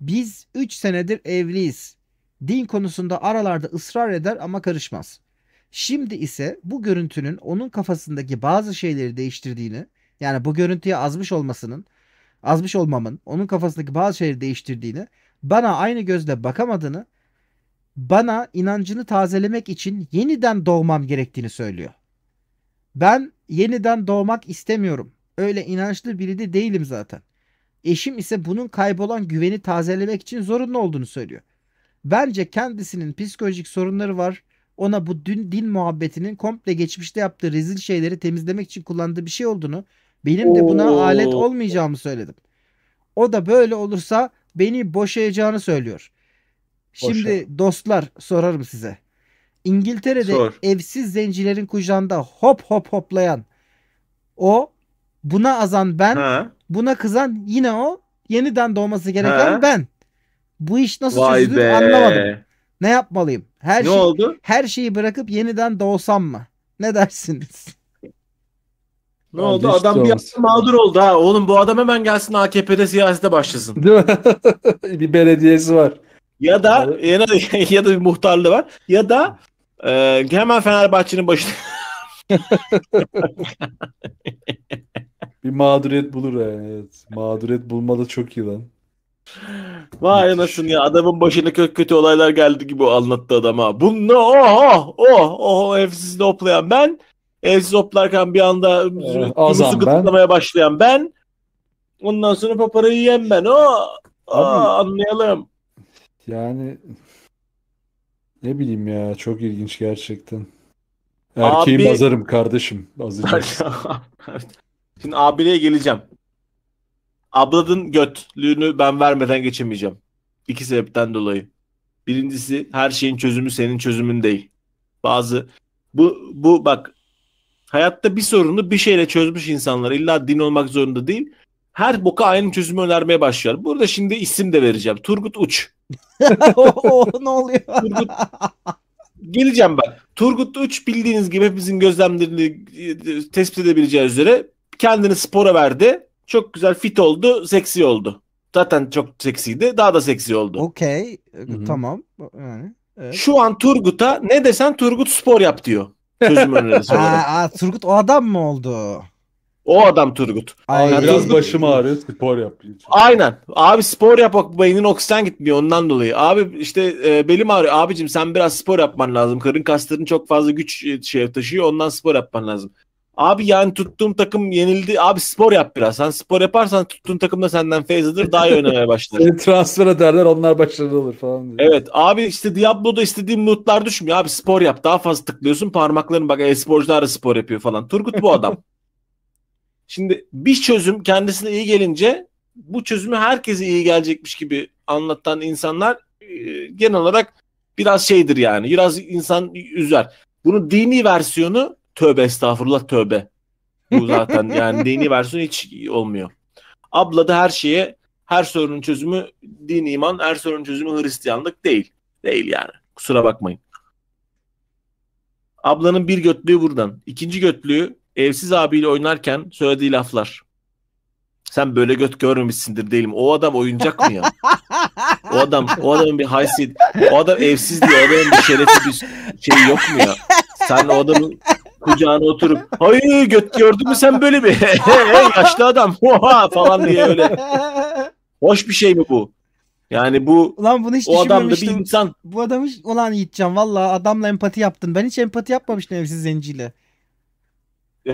Biz 3 senedir evliyiz. Din konusunda aralarda ısrar eder ama karışmaz. Şimdi ise bu görüntünün onun kafasındaki bazı şeyleri değiştirdiğini, yani bu görüntüye azmış olmasının, azmış olmamın onun kafasındaki bazı şeyleri değiştirdiğini, bana aynı gözle bakamadığını, bana inancını tazelemek için yeniden doğmam gerektiğini söylüyor. Ben yeniden doğmak istemiyorum. Öyle inançlı biri de değilim zaten. Eşim ise bunun kaybolan güveni tazelemek için zorunlu olduğunu söylüyor. Bence kendisinin psikolojik sorunları var. Ona bu dün din muhabbetinin komple geçmişte yaptığı rezil şeyleri temizlemek için kullandığı bir şey olduğunu, benim de buna alet olmayacağımı söyledim. O da böyle olursa beni boşayacağını söylüyor. Şimdi Boşa. dostlar sorarım size. İngiltere'de Sor. evsiz zencilerin kucağında hop hop hoplayan o Buna azan ben, ha. buna kızan yine o, yeniden doğması gereken ha. ben. Bu iş nasıl Vay çözülür be. anlamadım. Ne yapmalıyım? Her ne şey, oldu? Her şeyi bırakıp yeniden doğsam mı? Ne dersiniz? Ne Abi oldu? Adam olmuş. bir anda mağdur oldu ha. Oğlum bu adam hemen gelsin AKP'de siyasete başlasın. (laughs) bir belediyesi var. Ya da ya da, (laughs) ya da bir muhtarlığı var. Ya da e, hemen Fenerbahçe'nin başına. (laughs) Bir mağduriyet bulur yani. Evet. Mağduriyet bulmada çok iyi lan. Vay anasını ya adamın başına kök kötü olaylar geldi gibi anlattı adama. Bununla oha oh oh, oh oh evsiz hoplayan ben. Evsiz hoplarken bir anda ee, gıdıklamaya başlayan ben. Ondan sonra paparayı yiyen ben. Oh, oh, anlayalım. Yani ne bileyim ya çok ilginç gerçekten. Erkeği Abi... mazarım kardeşim. Azıcık. (laughs) (laughs) Şimdi abileye geleceğim. Abladın götlüğünü ben vermeden geçemeyeceğim. İki sebepten dolayı. Birincisi her şeyin çözümü senin çözümün değil. Bazı bu bu bak hayatta bir sorunu bir şeyle çözmüş insanlar illa din olmak zorunda değil. Her boka aynı çözümü önermeye başlar. Burada şimdi isim de vereceğim. Turgut Uç. (laughs) ne oluyor? Turgut geleceğim bak. Turgut Uç bildiğiniz gibi hepimizin gözlemlerini e, e, tespit edebileceği üzere kendini spora verdi. Çok güzel fit oldu, seksi oldu. Zaten çok seksiydi. Daha da seksi oldu. Okey. E, tamam. Yani, evet. Şu an Turgut'a ne desen Turgut spor yap diyor. Çözüm (laughs) önerisi olarak. Aa, Turgut o adam mı oldu? O adam Turgut. Ay, yani biraz başım ağrıyor spor yap. Aynen. Abi spor yap beynin oksijen gitmiyor ondan dolayı. Abi işte e, belim ağrıyor. Abicim sen biraz spor yapman lazım. Karın kasların çok fazla güç e, şey taşıyor. Ondan spor yapman lazım. Abi yani tuttuğum takım yenildi. Abi spor yap biraz. Sen spor yaparsan tuttuğun takım da senden feyz alır. Daha iyi oynamaya başlar. (laughs) Seni transfer ederler onlar başarılı olur falan. Diye. Evet abi işte Diablo'da istediğim lootlar düşmüyor. Abi spor yap. Daha fazla tıklıyorsun. Parmakların bak e-sporcular da spor yapıyor falan. Turgut bu adam. (laughs) Şimdi bir çözüm kendisine iyi gelince bu çözümü herkese iyi gelecekmiş gibi anlatan insanlar e, genel olarak biraz şeydir yani. Biraz insan üzer. Bunun dini versiyonu Tövbe estağfurullah tövbe. Bu zaten (laughs) yani dini versiyon hiç olmuyor. Abla da her şeye her sorunun çözümü din iman, her sorunun çözümü Hristiyanlık değil. Değil yani. Kusura bakmayın. Ablanın bir götlüğü buradan. İkinci götlüğü evsiz abiyle oynarken söylediği laflar. Sen böyle göt görmemişsindir değilim. O adam oyuncak mı ya? o adam, o adamın bir haysiyet, o adam evsiz diyor. O adamın bir şerefi bir şey yok mu ya? Sen o adamın kucağına oturup hayır göt gördün mü sen böyle bir (laughs) yaşlı adam Oha! falan diye öyle. Hoş bir şey mi bu? Yani bu Ulan bunu hiç o adam da bir insan. Bu adam hiç... Ulan Yiğitcan valla adamla empati yaptın. Ben hiç empati yapmamıştım evsiz zenciyle.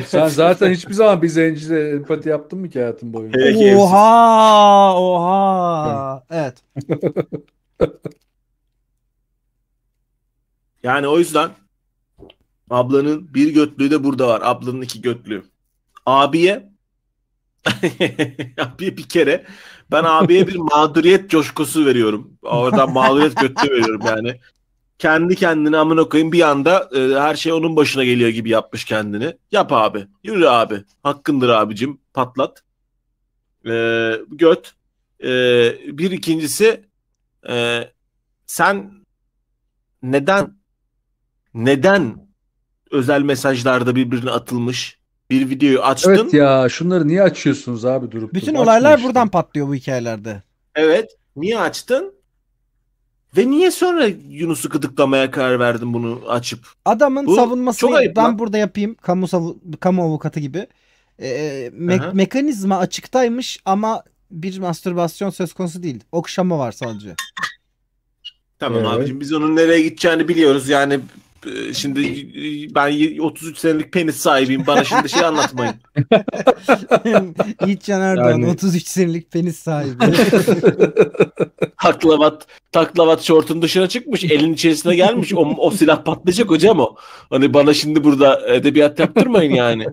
Sen zaten hiçbir zaman bir zenciyle empati yaptın mı ki hayatın boyunca? Hele Oha! Oha! (laughs) evet. Yani o yüzden Ablanın bir götlüğü de burada var. Ablanın iki götlüğü. Abiye (laughs) abiye bir kere ben abiye bir mağduriyet coşkusu veriyorum. Oradan mağduriyet götlüğü veriyorum yani. Kendi kendine amın koyayım bir anda e, her şey onun başına geliyor gibi yapmış kendini. Yap abi. Yürü abi. Hakkındır abicim. Patlat. E, göt. E, bir ikincisi e, sen neden neden özel mesajlarda birbirine atılmış. Bir videoyu açtın. Evet ya şunları niye açıyorsunuz abi durup Bütün durup, olaylar işte. buradan patlıyor bu hikayelerde. Evet. Niye açtın? Ve niye sonra Yunus'u gıdıklamaya karar verdin bunu açıp? Adamın bu, savunmasını çok ayıp ben lan. burada yapayım. Kamu, savu, kamu avukatı gibi. Ee, e, me- Aha. mekanizma açıktaymış ama bir mastürbasyon söz konusu değil. Okşama var sadece. Tamam evet. abicim biz onun nereye gideceğini biliyoruz. Yani ee, şimdi e, ben 33 senelik penis sahibiyim. Bana şimdi şey anlatmayın. (laughs) Yiğitcan Erdoğan yani... 33 senelik penis sahibi. (laughs) taklavat, taklavat şortun dışına çıkmış. Elin içerisine gelmiş. O, o silah patlayacak hocam o. Hani bana şimdi burada edebiyat yaptırmayın yani.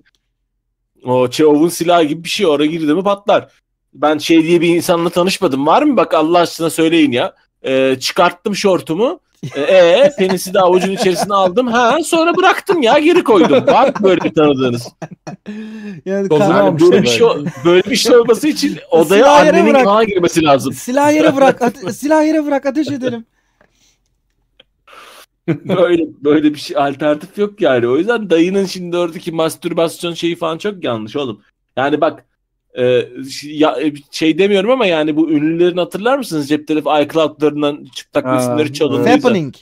O Çehov'un silahı gibi bir şey. Oraya girdi mi patlar. Ben şey diye bir insanla tanışmadım. Var mı? Bak Allah aşkına söyleyin ya. Ee, çıkarttım şortumu ee penisi de avucun içerisine aldım. Ha sonra bıraktım ya geri koydum. Bak böyle bir tanıdığınız. Yani o zaman böyle bir, şey, böyle bir şey olması için odaya silah annenin bırak. kana girmesi lazım. Silah yere bırak. silah yere bırak ateş edelim. böyle böyle bir şey alternatif yok yani. O yüzden dayının şimdi oradaki mastürbasyon şeyi falan çok yanlış oğlum. Yani bak ee, e, şey demiyorum ama yani bu ünlülerin hatırlar mısınız? Cep telefonu iCloud'larından çıplak resimleri çalındıysa. Happening.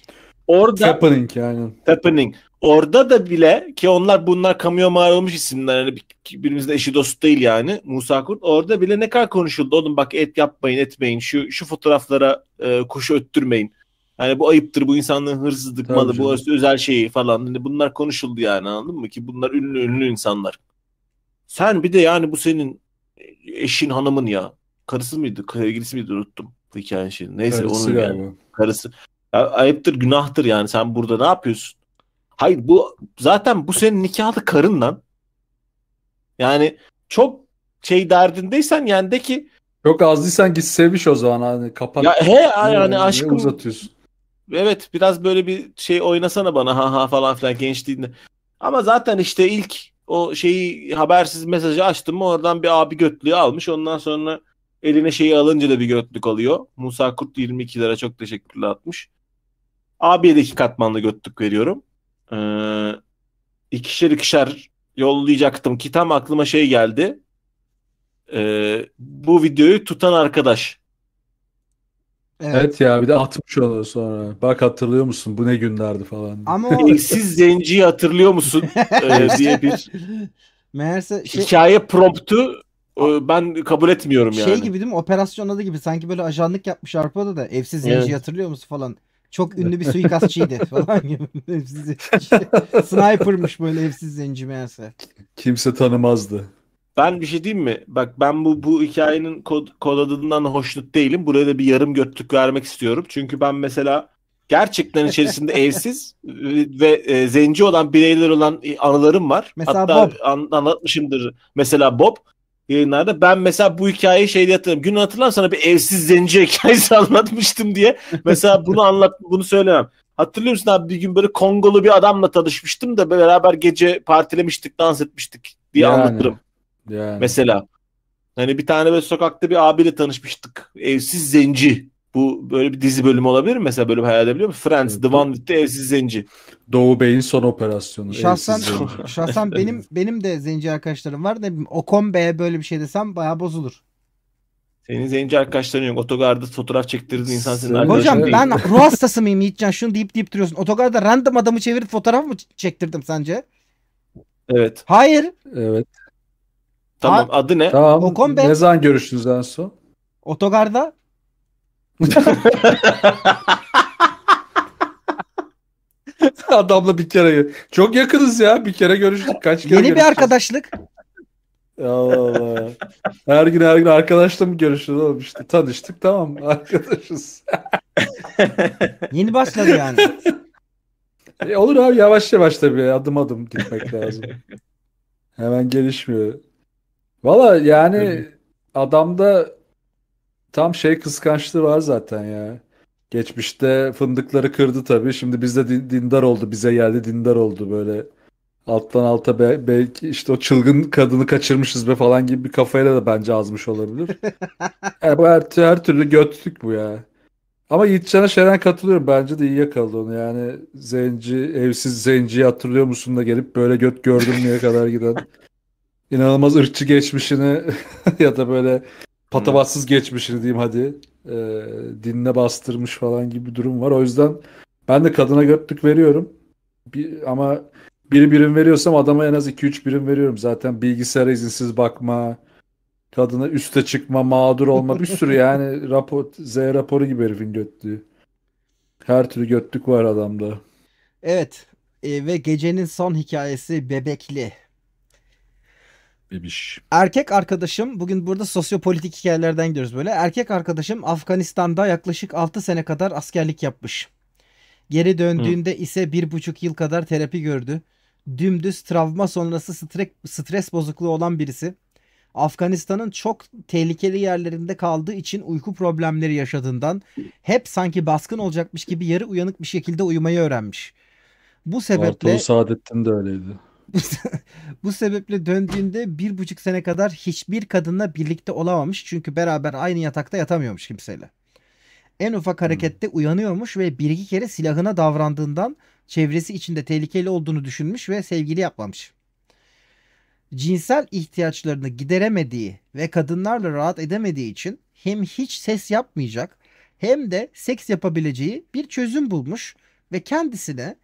Orada, happening yani. Happening. Orada da bile ki onlar bunlar kamyon mal olmuş isimler. Hani birbirimizin eşi dostu değil yani. Musa Kurt. Orada bile ne kadar konuşuldu. Oğlum bak et yapmayın etmeyin. Şu şu fotoğraflara e, kuşu öttürmeyin. Yani bu ayıptır, bu insanlığın hırsızlık Tabii malı, bu özel şeyi falan. Hani bunlar konuşuldu yani anladın mı? Ki bunlar ünlü ünlü insanlar. Sen bir de yani bu senin eşin hanımın ya. Karısı mıydı? Sevgilisi miydi? Unuttum hikayenin şeyini. Neyse Karısı onun yani. Karısı. Ya, ayıptır, günahtır yani. Sen burada ne yapıyorsun? Hayır bu zaten bu senin nikahlı karın lan. Yani çok şey derdindeysen yani de ki çok azdıysan git seviş o zaman hani kapat. Ya he hani yani ne, aşkım. uzatıyorsun. Evet biraz böyle bir şey oynasana bana ha ha falan filan gençliğinde. Ama zaten işte ilk o şeyi habersiz mesajı açtım mı oradan bir abi götlüğü almış. Ondan sonra eline şeyi alınca da bir götlük alıyor. Musa Kurt 22 lira çok teşekkürler atmış. Abiye de iki katmanlı götlük veriyorum. Ee, ikişer ikişer yollayacaktım ki tam aklıma şey geldi. Ee, bu videoyu tutan arkadaş Evet. evet ya bir de atmış onu sonra. Bak hatırlıyor musun bu ne günlerdi falan. Ama o... siz zenciyi hatırlıyor musun (laughs) ee, diye bir Meğerse şey... hikaye promptu e, ben kabul etmiyorum şey yani. Şey gibi değil mi? Operasyon adı gibi. Sanki böyle ajanlık yapmış Arpa'da da. Evsiz zenci evet. hatırlıyor musun falan. Çok ünlü bir suikastçıydı (laughs) falan gibi. Evsiz zenci. (laughs) Sniper'mış böyle evsiz zenci meğerse. Kimse tanımazdı. Ben bir şey diyeyim mi? Bak ben bu bu hikayenin kod, kod adından hoşnut değilim. Buraya da bir yarım götlük vermek istiyorum. Çünkü ben mesela gerçekten içerisinde (laughs) evsiz ve e, zenci olan bireyler olan e, anılarım var. Mesela Hatta Bob. An, anlatmışımdır. Mesela Bob yayınlarda ben mesela bu hikayeyi şeyde hatırlıyorum. Gün hatırlar sana bir evsiz zenci hikayesi (laughs) anlatmıştım diye. Mesela bunu anlat bunu söylemem. Hatırlıyor musun abi bir gün böyle Kongolu bir adamla tanışmıştım da beraber gece partilemiştik, dans etmiştik diye yani. anlatırım. Yani. Mesela hani bir tane böyle sokakta bir abiyle tanışmıştık. Evsiz Zenci. Bu böyle bir dizi bölümü olabilir mi? Mesela bölüm hayal edebiliyor musun? Friends, evet. The One with the Evsiz Zenci. Doğu Bey'in son operasyonu. Şahsen, (laughs) şahsen benim benim de zenci arkadaşlarım var da Okom Bey'e böyle bir şey desem bayağı bozulur. Senin zenci arkadaşların yok. Otogarda fotoğraf çektirdiğin insan senin arkadaşın Hocam değil. ben ruh hastası mıyım Yiğitcan? Şunu deyip deyip duruyorsun. Otogarda random adamı çevirip fotoğraf mı çektirdim sence? Evet. Hayır. Evet. Tamam Aa, adı ne? Tamam. Okan Bey. Ne zaman görüştünüz en son? Otogarda. (laughs) Adamla bir kere çok yakınız ya. Bir kere görüştük. Kaç kere Yeni bir arkadaşlık. Allah Allah. Her gün her gün arkadaşla mı görüşürüz oğlum işte tanıştık tamam (laughs) arkadaşız. Yeni başladı yani. E olur abi yavaş yavaş tabii adım adım gitmek lazım. (laughs) Hemen gelişmiyor. Valla yani adamda tam şey kıskançlığı var zaten ya. Geçmişte fındıkları kırdı tabii. Şimdi bizde din dindar oldu. Bize geldi dindar oldu böyle. Alttan alta be, belki işte o çılgın kadını kaçırmışız be falan gibi bir kafayla da bence azmış olabilir. yani (laughs) e, bu her, her türlü götlük bu ya. Ama Yiğitcan'a şeyden katılıyorum. Bence de iyi yakaladı onu. Yani zenci, evsiz zenciyi hatırlıyor musun da gelip böyle göt gördüm diye kadar giden (laughs) inanılmaz ırkçı geçmişini (laughs) ya da böyle patavatsız hmm. geçmişini diyeyim hadi e, dinine bastırmış falan gibi bir durum var. O yüzden ben de kadına götlük veriyorum. Bir, ama biri birim veriyorsam adama en az 2-3 birim veriyorum. Zaten bilgisayara izinsiz bakma, kadına üste çıkma, mağdur olma bir sürü (laughs) yani rapor, Z raporu gibi herifin götlüğü. Her türlü götlük var adamda. Evet e, ve gecenin son hikayesi Bebekli. Bebiş. Erkek arkadaşım bugün burada sosyopolitik hikayelerden gidiyoruz böyle. Erkek arkadaşım Afganistan'da yaklaşık 6 sene kadar askerlik yapmış. Geri döndüğünde Hı. ise buçuk yıl kadar terapi gördü. Dümdüz travma sonrası stres, stres bozukluğu olan birisi. Afganistan'ın çok tehlikeli yerlerinde kaldığı için uyku problemleri yaşadığından hep sanki baskın olacakmış gibi yarı uyanık bir şekilde uyumayı öğrenmiş. Bu sebeple Bartolu Saadettin de öyleydi. (laughs) Bu sebeple döndüğünde bir buçuk sene kadar hiçbir kadınla birlikte olamamış çünkü beraber aynı yatakta yatamıyormuş kimseyle. En ufak hmm. harekette uyanıyormuş ve bir iki kere silahına davrandığından çevresi içinde tehlikeli olduğunu düşünmüş ve sevgili yapmamış. Cinsel ihtiyaçlarını gideremediği ve kadınlarla rahat edemediği için hem hiç ses yapmayacak hem de seks yapabileceği bir çözüm bulmuş ve kendisine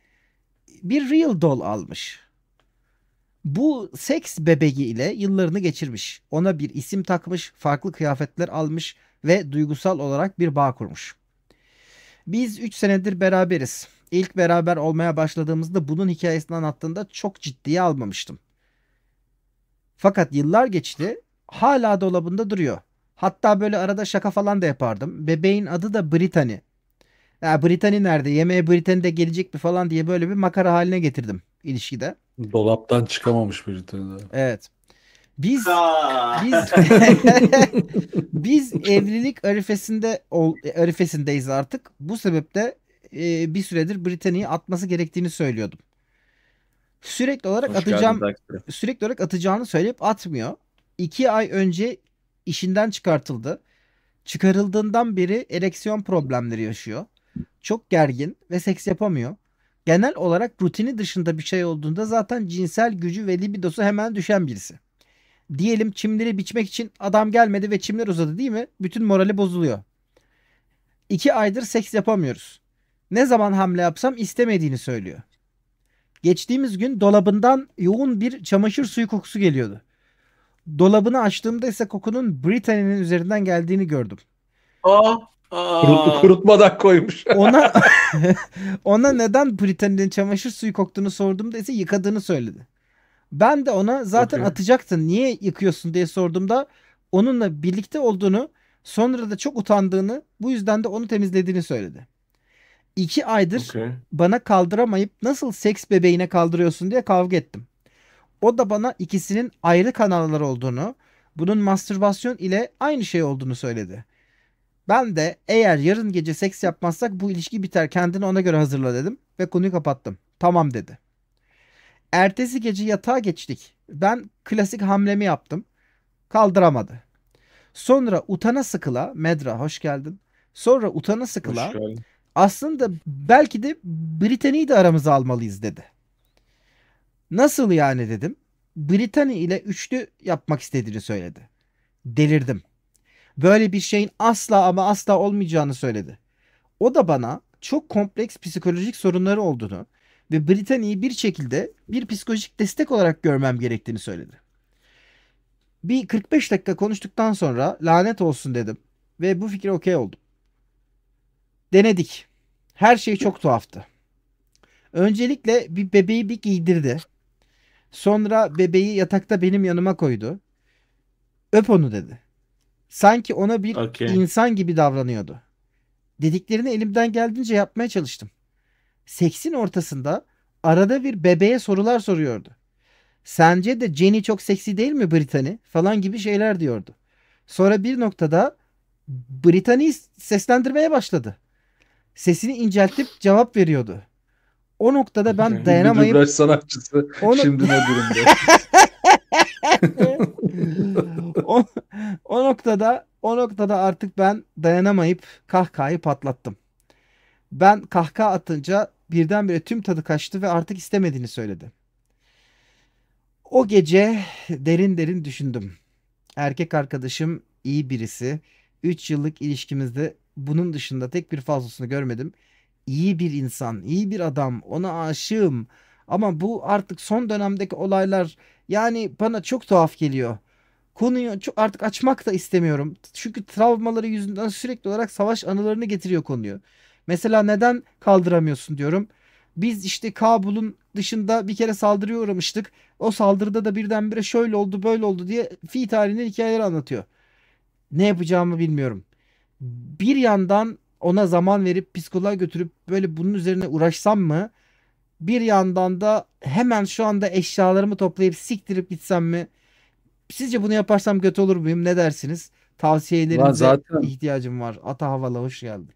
bir real doll almış. Bu seks bebeği ile yıllarını geçirmiş. Ona bir isim takmış, farklı kıyafetler almış ve duygusal olarak bir bağ kurmuş. Biz 3 senedir beraberiz. İlk beraber olmaya başladığımızda bunun hikayesini anlattığında çok ciddiye almamıştım. Fakat yıllar geçti. Hala dolabında duruyor. Hatta böyle arada şaka falan da yapardım. Bebeğin adı da Brittany. Ya Brittany nerede? Yemeğe Brittany de gelecek mi falan diye böyle bir makara haline getirdim ilişkide. Dolaptan çıkamamış Britney'de. Evet. Biz biz (laughs) biz evlilik arifesinde ol, arifesindeyiz artık. Bu sebeple e, bir süredir Britney'i atması gerektiğini söylüyordum. Sürekli olarak Hoş atacağım geldin, sürekli olarak atacağını söyleyip atmıyor. İki ay önce işinden çıkartıldı. Çıkarıldığından beri ereksiyon problemleri yaşıyor. Çok gergin ve seks yapamıyor genel olarak rutini dışında bir şey olduğunda zaten cinsel gücü ve libidosu hemen düşen birisi. Diyelim çimleri biçmek için adam gelmedi ve çimler uzadı değil mi? Bütün morali bozuluyor. İki aydır seks yapamıyoruz. Ne zaman hamle yapsam istemediğini söylüyor. Geçtiğimiz gün dolabından yoğun bir çamaşır suyu kokusu geliyordu. Dolabını açtığımda ise kokunun Britany'nin üzerinden geldiğini gördüm. Aa. Oh. Kurut, kurutmadan koymuş. (laughs) ona (laughs) ona neden Britanya'nın çamaşır suyu koktuğunu sorduğumda ise yıkadığını söyledi. Ben de ona zaten okay. atacaktın niye yıkıyorsun diye sorduğumda onunla birlikte olduğunu sonra da çok utandığını bu yüzden de onu temizlediğini söyledi. İki aydır okay. bana kaldıramayıp nasıl seks bebeğine kaldırıyorsun diye kavga ettim. O da bana ikisinin ayrı kanallar olduğunu, bunun mastürbasyon ile aynı şey olduğunu söyledi. Ben de eğer yarın gece seks yapmazsak bu ilişki biter kendini ona göre hazırla dedim ve konuyu kapattım. Tamam dedi. Ertesi gece yatağa geçtik. Ben klasik hamlemi yaptım. Kaldıramadı. Sonra utana sıkıla Medra hoş geldin. Sonra utana sıkıla aslında belki de Britanyi de aramıza almalıyız dedi. Nasıl yani dedim. Britanya ile üçlü yapmak istediğini söyledi. Delirdim böyle bir şeyin asla ama asla olmayacağını söyledi. O da bana çok kompleks psikolojik sorunları olduğunu ve Britanya'yı bir şekilde bir psikolojik destek olarak görmem gerektiğini söyledi. Bir 45 dakika konuştuktan sonra lanet olsun dedim ve bu fikre okey oldum. Denedik. Her şey çok tuhaftı. Öncelikle bir bebeği bir giydirdi. Sonra bebeği yatakta benim yanıma koydu. Öp onu dedi. Sanki ona bir okay. insan gibi davranıyordu. Dediklerini elimden geldiğince yapmaya çalıştım. Seksin ortasında arada bir bebeğe sorular soruyordu. Sence de Jenny çok seksi değil mi Britani? falan gibi şeyler diyordu. Sonra bir noktada Brittany'yi seslendirmeye başladı. Sesini inceltip cevap veriyordu. O noktada ben (laughs) dayanamayıp... bir sanatçısı onu... şimdi ne durumda? (laughs) o, o noktada o noktada artık ben dayanamayıp kahkahayı patlattım. Ben kahkaha atınca birdenbire tüm tadı kaçtı ve artık istemediğini söyledi. O gece derin derin düşündüm. Erkek arkadaşım iyi birisi. 3 yıllık ilişkimizde bunun dışında tek bir fazlasını görmedim. İyi bir insan, iyi bir adam, ona aşığım. Ama bu artık son dönemdeki olaylar yani bana çok tuhaf geliyor. Konuyu çok artık açmak da istemiyorum. Çünkü travmaları yüzünden sürekli olarak savaş anılarını getiriyor konuyu. Mesela neden kaldıramıyorsun diyorum. Biz işte Kabul'un dışında bir kere saldırıya uğramıştık. O saldırıda da birdenbire şöyle oldu böyle oldu diye fi tarihinin hikayeleri anlatıyor. Ne yapacağımı bilmiyorum. Bir yandan ona zaman verip psikoloğa götürüp böyle bunun üzerine uğraşsam mı? Bir yandan da hemen şu anda eşyalarımı toplayıp siktirip gitsem mi? Sizce bunu yaparsam kötü olur muyum? Ne dersiniz? Tavsiyelerinize zaten... ihtiyacım var. Ata Havala hoş geldin.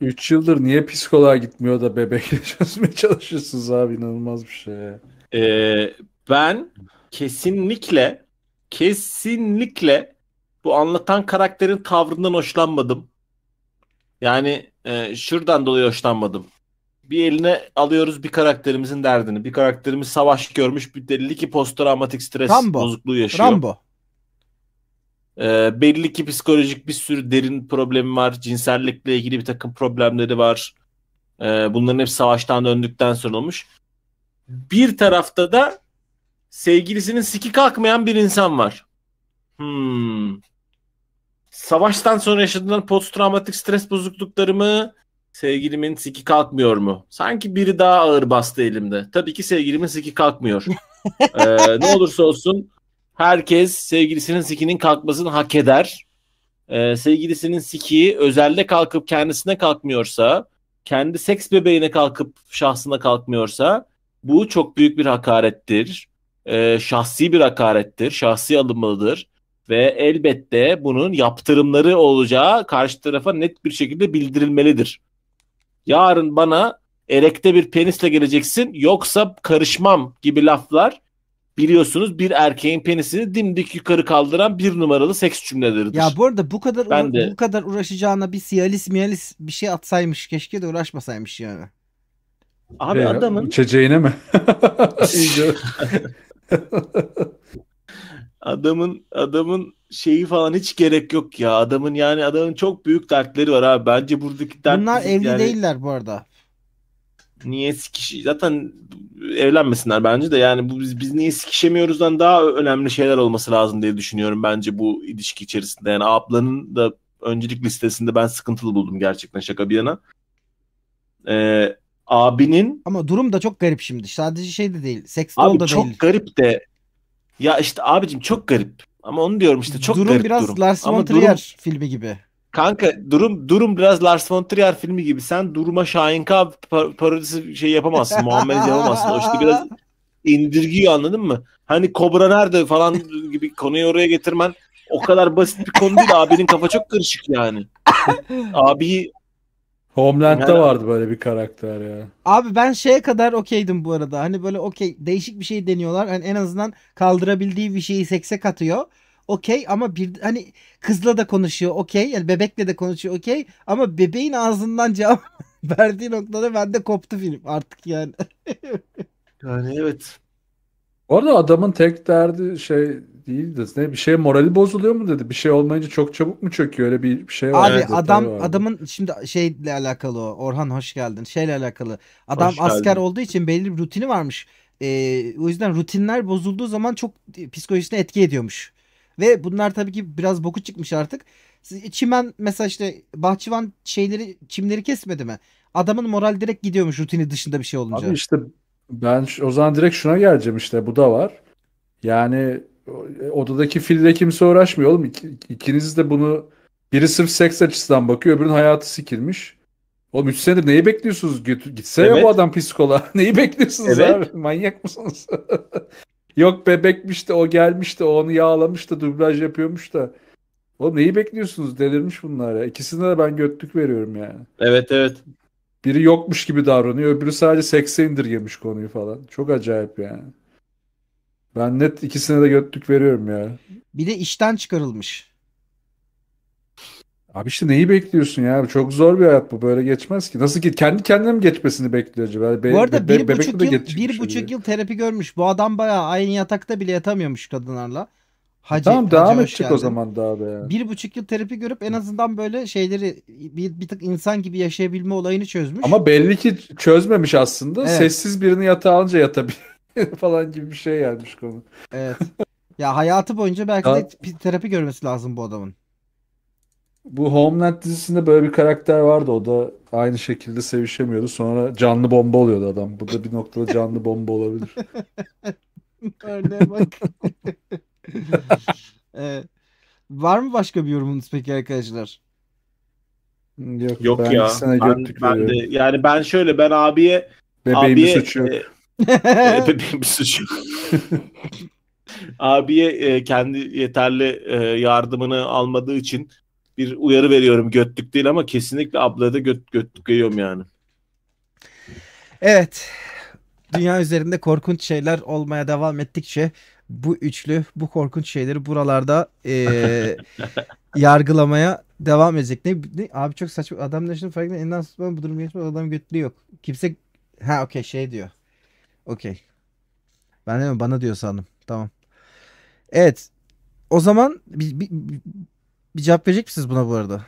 3 yıldır niye psikoloğa gitmiyor da bebekle (laughs) çözmeye çalışıyorsunuz abi inanılmaz bir şey. Ee, ben kesinlikle kesinlikle bu anlatan karakterin tavrından hoşlanmadım. Yani e, şuradan dolayı hoşlanmadım bir eline alıyoruz bir karakterimizin derdini. Bir karakterimiz savaş görmüş bir belli ki posttraumatik stres Rambo. bozukluğu yaşıyor. Rambo. Ee, belli ki psikolojik bir sürü derin problemi var. Cinsellikle ilgili bir takım problemleri var. Ee, bunların hep savaştan döndükten sonra olmuş. Bir tarafta da sevgilisinin siki kalkmayan bir insan var. Hmm. Savaştan sonra yaşadığından posttraumatik stres bozuklukları mı? Sevgilimin siki kalkmıyor mu? Sanki biri daha ağır bastı elimde. Tabii ki sevgilimin siki kalkmıyor. (laughs) ee, ne olursa olsun herkes sevgilisinin sikinin kalkmasını hak eder. Ee, sevgilisinin siki özelde kalkıp kendisine kalkmıyorsa, kendi seks bebeğine kalkıp şahsına kalkmıyorsa bu çok büyük bir hakarettir. Ee, şahsi bir hakarettir, şahsi alınmalıdır ve elbette bunun yaptırımları olacağı karşı tarafa net bir şekilde bildirilmelidir yarın bana erekte bir penisle geleceksin yoksa karışmam gibi laflar biliyorsunuz bir erkeğin penisini dimdik yukarı kaldıran bir numaralı seks cümleleri. Ya bu arada bu kadar ben de... bu kadar uğraşacağına bir siyalis miyalis bir şey atsaymış keşke de uğraşmasaymış yani. Abi ee, adamın içeceğine mi? (laughs) (laughs) Adamın adamın şeyi falan hiç gerek yok ya. Adamın yani adamın çok büyük dertleri var abi. Bence buradaki dert Bunlar evli yani... değiller bu arada. Niye sikiş zaten evlenmesinler bence de yani bu biz biz niye sikişemiyoruzdan daha önemli şeyler olması lazım diye düşünüyorum bence bu ilişki içerisinde. Yani ablanın da öncelik listesinde ben sıkıntılı buldum gerçekten şaka bir yana. Ee, abinin ama durum da çok garip şimdi. Sadece şey de değil. Seks de da çok değil. garip de ya işte abicim çok garip. Ama onu diyorum işte çok durum garip biraz durum. Lars von Trier durum, filmi gibi. Kanka durum durum biraz Lars von Trier filmi gibi. Sen duruma Şahinka par- parodisi şey yapamazsın. (laughs) Muamele yapamazsın. O işte biraz indirgiyor anladın mı? Hani Kobra nerede falan gibi konuyu oraya getirmen o kadar basit bir konu değil. Abinin kafa çok karışık yani. (laughs) Abi Homeland'da Her- vardı böyle bir karakter ya. Abi ben şeye kadar okeydim bu arada. Hani böyle okey değişik bir şey deniyorlar. Hani en azından kaldırabildiği bir şeyi sekse katıyor. Okey ama bir hani kızla da konuşuyor okey. Yani bebekle de konuşuyor okey. Ama bebeğin ağzından (laughs) cevap verdiği noktada bende koptu film artık yani. (laughs) Yani evet. orada adamın tek derdi şey değil de ne bir şey morali bozuluyor mu dedi. Bir şey olmayınca çok çabuk mu çöküyor öyle bir şey var. Abi adam var. adamın şimdi şeyle alakalı o. Orhan hoş geldin. Şeyle alakalı. Adam hoş asker geldin. olduğu için belli bir rutini varmış. Ee, o yüzden rutinler bozulduğu zaman çok psikolojisine etki ediyormuş. Ve bunlar tabii ki biraz boku çıkmış artık. çimen mesela işte bahçıvan şeyleri çimleri kesmedi mi? Adamın moral direkt gidiyormuş rutini dışında bir şey olunca. Abi işte ben o zaman direkt şuna geleceğim işte bu da var. Yani e, odadaki fille kimse uğraşmıyor oğlum. İk, ikiniz de bunu biri sırf seks açısından bakıyor öbürünün hayatı sikilmiş. Oğlum 3 senedir neyi bekliyorsunuz? Gitse evet. ya bu adam psikoloğa. (laughs) neyi bekliyorsunuz evet. abi? Manyak mısınız? (laughs) Yok bebekmiş de o gelmiş de onu yağlamış da dublaj yapıyormuş da. Oğlum neyi bekliyorsunuz? Delirmiş bunlar ya. İkisine de ben götlük veriyorum yani. Evet evet. Biri yokmuş gibi davranıyor. Öbürü sadece sekse indirgemiş konuyu falan. Çok acayip yani. Ben net ikisine de götlük veriyorum ya. Bir de işten çıkarılmış. Abi işte neyi bekliyorsun ya? Çok zor bir hayat bu. Böyle geçmez ki. Nasıl ki kendi kendine mi geçmesini bekliyor acaba? Be, bu arada be, bir, buçuk yıl, bir buçuk yıl terapi görmüş. Bu adam bayağı aynı yatakta bile yatamıyormuş kadınlarla. Hacı, e tamam hacı devam edecek o zaman daha da Bir buçuk yıl terapi görüp en azından böyle şeyleri bir, bir tık insan gibi yaşayabilme olayını çözmüş. Ama belli ki çözmemiş aslında. Evet. Sessiz birini yatağa alınca yatabilir. (laughs) falan gibi bir şey gelmiş konu. Evet. Ya hayatı boyunca belki de terapi görmesi lazım bu adamın. Bu Homeland dizisinde böyle bir karakter vardı. O da aynı şekilde sevişemiyordu. Sonra canlı bomba oluyordu adam. Bu da bir noktada canlı bomba olabilir. (laughs) Örneğe bak. (laughs) ee, var mı başka bir yorumunuz peki arkadaşlar? Yok, Yok ben ya. Sana ben, ben de, yani ben şöyle ben abiye Bebeğimiz abiye, uçuyor. E, e, (laughs) bir suçu. Abiye e, kendi yeterli e, yardımını almadığı için bir uyarı veriyorum. Götlük değil ama kesinlikle ablaya da göt, götlük veriyorum yani. Evet. Dünya üzerinde korkunç şeyler olmaya devam ettikçe bu üçlü bu korkunç şeyleri buralarda e, (laughs) yargılamaya devam edecek. Ne, ne, abi çok saçma. Adam ne şimdi farkında elinden tutmadan bu durum geçmiyor Adam götlü yok. Kimse ha okey şey diyor. Okey. Ben de bana diyor sandım. Tamam. Evet. O zaman bir, bir, bir cevap verecek misiniz buna bu arada?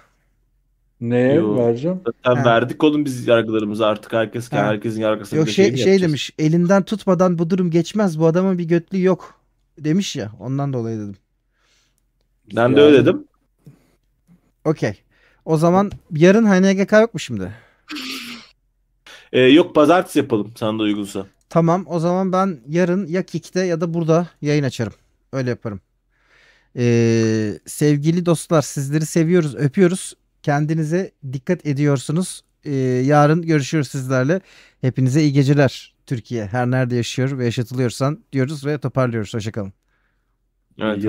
Ne vereceğim? Zaten ha. verdik oğlum biz yargılarımızı artık herkes ha. herkesin yargısını Yok şey, şey demiş elinden tutmadan bu durum geçmez bu adamın bir götlü yok demiş ya ondan dolayı dedim. Ben yani... de öyle dedim. Okey. O zaman yarın HNGK yok mu şimdi? ee, yok pazartesi yapalım sana da uygunsa. Tamam o zaman ben yarın ya Kik'te ya da burada yayın açarım. Öyle yaparım. Ee, sevgili dostlar sizleri seviyoruz öpüyoruz. Kendinize dikkat ediyorsunuz. Ee, yarın görüşüyoruz sizlerle. Hepinize iyi geceler. Türkiye her nerede yaşıyor ve yaşatılıyorsan diyoruz ve toparlıyoruz. Hoşçakalın. Evet,